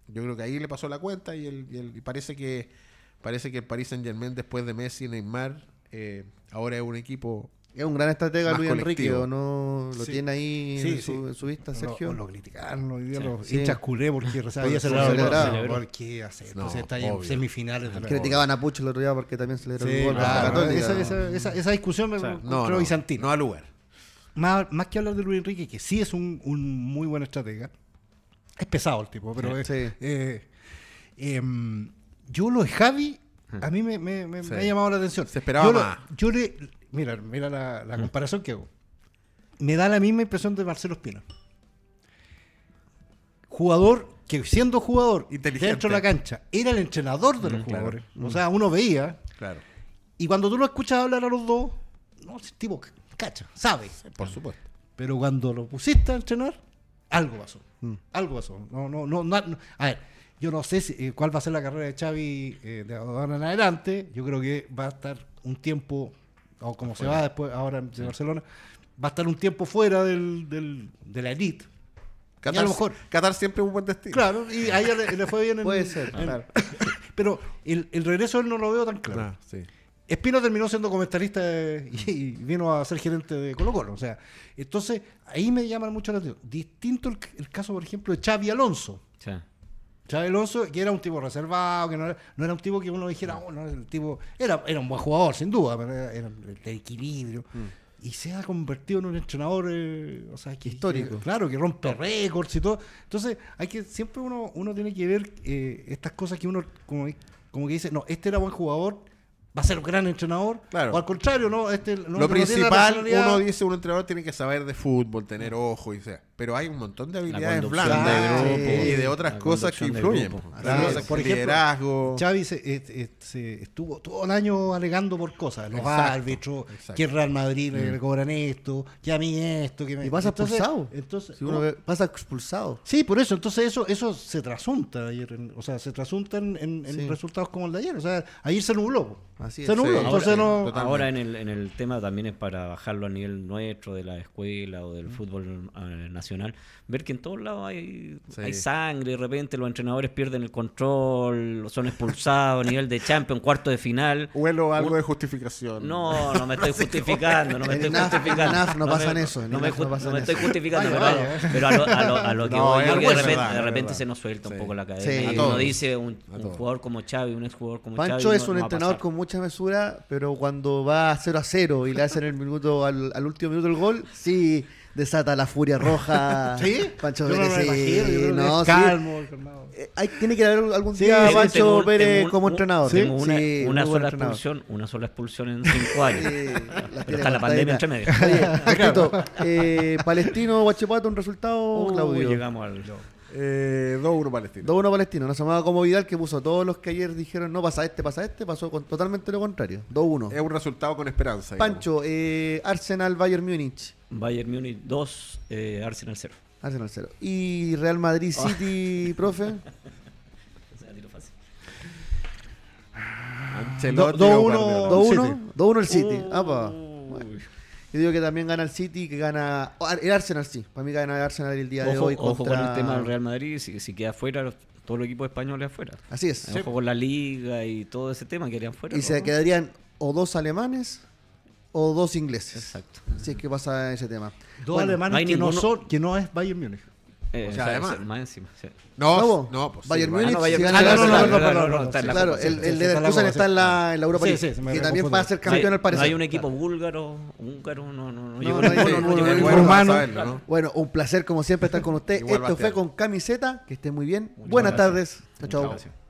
yo creo que ahí le pasó la cuenta y, el, y, el, y parece que parece que el Paris Saint Germain después de Messi, y Neymar, eh, ahora es un equipo es un gran estratega Luis Enrique, ¿o no? Lo tiene ahí en, su, en, su, vista, Sergio. O lo, o lo criticaron hoy día los hinchas culé porque había celebrado. ¿Por qué hacer? Entonces está en semifinales. Criticaban a Pucho el otro día porque también se el gol. Claro, esa, esa, esa, discusión me o sea, no, No al lugar. Más, más, que hablar de Luis Enrique, que sí es un, un muy buen estratega. Es pesado el tipo, pero es... Eh, eh, yo lo Javi, a mí me, ha llamado la atención. Se esperaba mira, mira la, comparación que hago. Me da la misma impresión de Marcelo Espina. Jugador que siendo jugador dentro de la cancha era el entrenador de los mm, jugadores. O mm. sea, uno veía. Claro. Y cuando tú lo escuchas hablar a los dos, no, tipo cacha, sabe. por supuesto. Pero cuando lo pusiste a entrenar, algo pasó. Mm. Algo pasó. No, no, no, no, A ver, yo no sé eh, cuál va a ser la carrera de Xavi eh, de ahora en adelante. Yo creo que va a estar un tiempo, o como se va después, ahora en Barcelona, va a estar un tiempo fuera del, del, de la elite. a lo mejor, Qatar siempre es un buen destino. Claro, y a ella le, fue bien. En, Puede ser, claro. Pero el, el regreso él no lo veo tan claro. Espino terminó siendo comentarista eh, y vino a ser gerente de Colo Colo. O sea, entonces ahí me llaman mucho la atención. Distinto el, caso, por ejemplo, de Xavi Alonso. Sí oso que era un tipo reservado, que no era, no un tipo que uno dijera, oh, no, el tipo, era, era un buen jugador, sin duda, pero era, el equilibrio. Mm. Y se ha convertido en un entrenador, eh, o sea, histórico. claro, que rompe récords y todo. Entonces, hay que siempre uno, uno tiene que ver eh, estas cosas que uno, como, como que dice, no, este era buen jugador, va a ser un gran entrenador. Claro. O al contrario, no, este no, lo este principal, uno dice, un entrenador tiene que saber de fútbol, tener ojo y sea pero hay un montón de habilidades blandas de y de otras cosas que influyen. por liderazgo. Chávez eh, eh, se, estuvo todo el año alegando por cosas, los árbitros, que Real Madrid mm. cobran esto, que a mí esto, que me... Y pasa expulsado. Entonces, uno pasa expulsado. Sí, por eso, entonces eso eso se trasunta ayer, o sea, se trasunta en, resultados como el de ayer, o sea, ayer se nubló. Así es, se nubló, eh, ahora, en el, en el tema también es para bajarlo a nivel nuestro de la escuela o del mm. fútbol nacional ver que en todos lados hay, sangre, de repente los entrenadores pierden el control, son expulsados a nivel de champion, cuarto de final. Huelo algo de justificación. No, no me estoy justificando, no me estoy justificando. no, pasan eso. No me, estoy justificando, pero, a, lo, a, lo, que voy, de repente, se nos suelta un poco la cadena. y uno dice un, jugador como Xavi, un jugador como Pancho Pancho es un entrenador con mucha mesura, pero cuando va 0 a 0 y le hacen el minuto al, al último minuto el gol, sí desata la furia roja. ¿Sí? Pancho Pérez. sí, no, calmo, eh, hay- tiene que haber algún día Pancho Pérez como entrenador. Tengo una, Sí, una sola expulsión, una sola expulsión en cinco años. Pero está la pandemia entre medio. eh, Palestino, Guachipato, un resultado, Uh, Claudio. llegamos al. 2-1 eh, Palestino. 2-1 Palestino. No se llamaba como Vidal que puso a todos los que ayer dijeron no pasa este, pasa este, pasó con, totalmente lo contrario. 2-1. Es un resultado con esperanza. Pancho, eh, Arsenal, Bayern Múnich. Bayern Múnich 2, eh, Arsenal 0. Arsenal 0. ¿Y Real Madrid ah. City, oh. profe? Ancelotti 2-1 2-1 el City. Ah, Apa. Yo digo que también gana el City, que gana. El Arsenal sí, para mí gana el Arsenal el día de hoy. Ojo con el tema del Real Madrid, si, si queda afuera, todos los equipos españoles afuera. Así es. Ojo con la liga y todo ese tema, quedarían fuera. Y se quedarían o dos alemanes o dos ingleses. Exacto. Así es que pasa ese tema. Dos alemanes que, no son, que no es Bayern Múnich o sea, además. Más encima. No, no, no, pues, Bayern Múnich. Ah, no, Bayern, no, no, Claro, el, de Leverkusen está en la, Europa League. que también va a ser campeón al parecer. No hay un equipo búlgaro, húngaro, no, no, no. Bueno, un placer como siempre estar con usted. Esto fue con camiseta. Que esté muy bien. Buenas tardes. Chao, chao.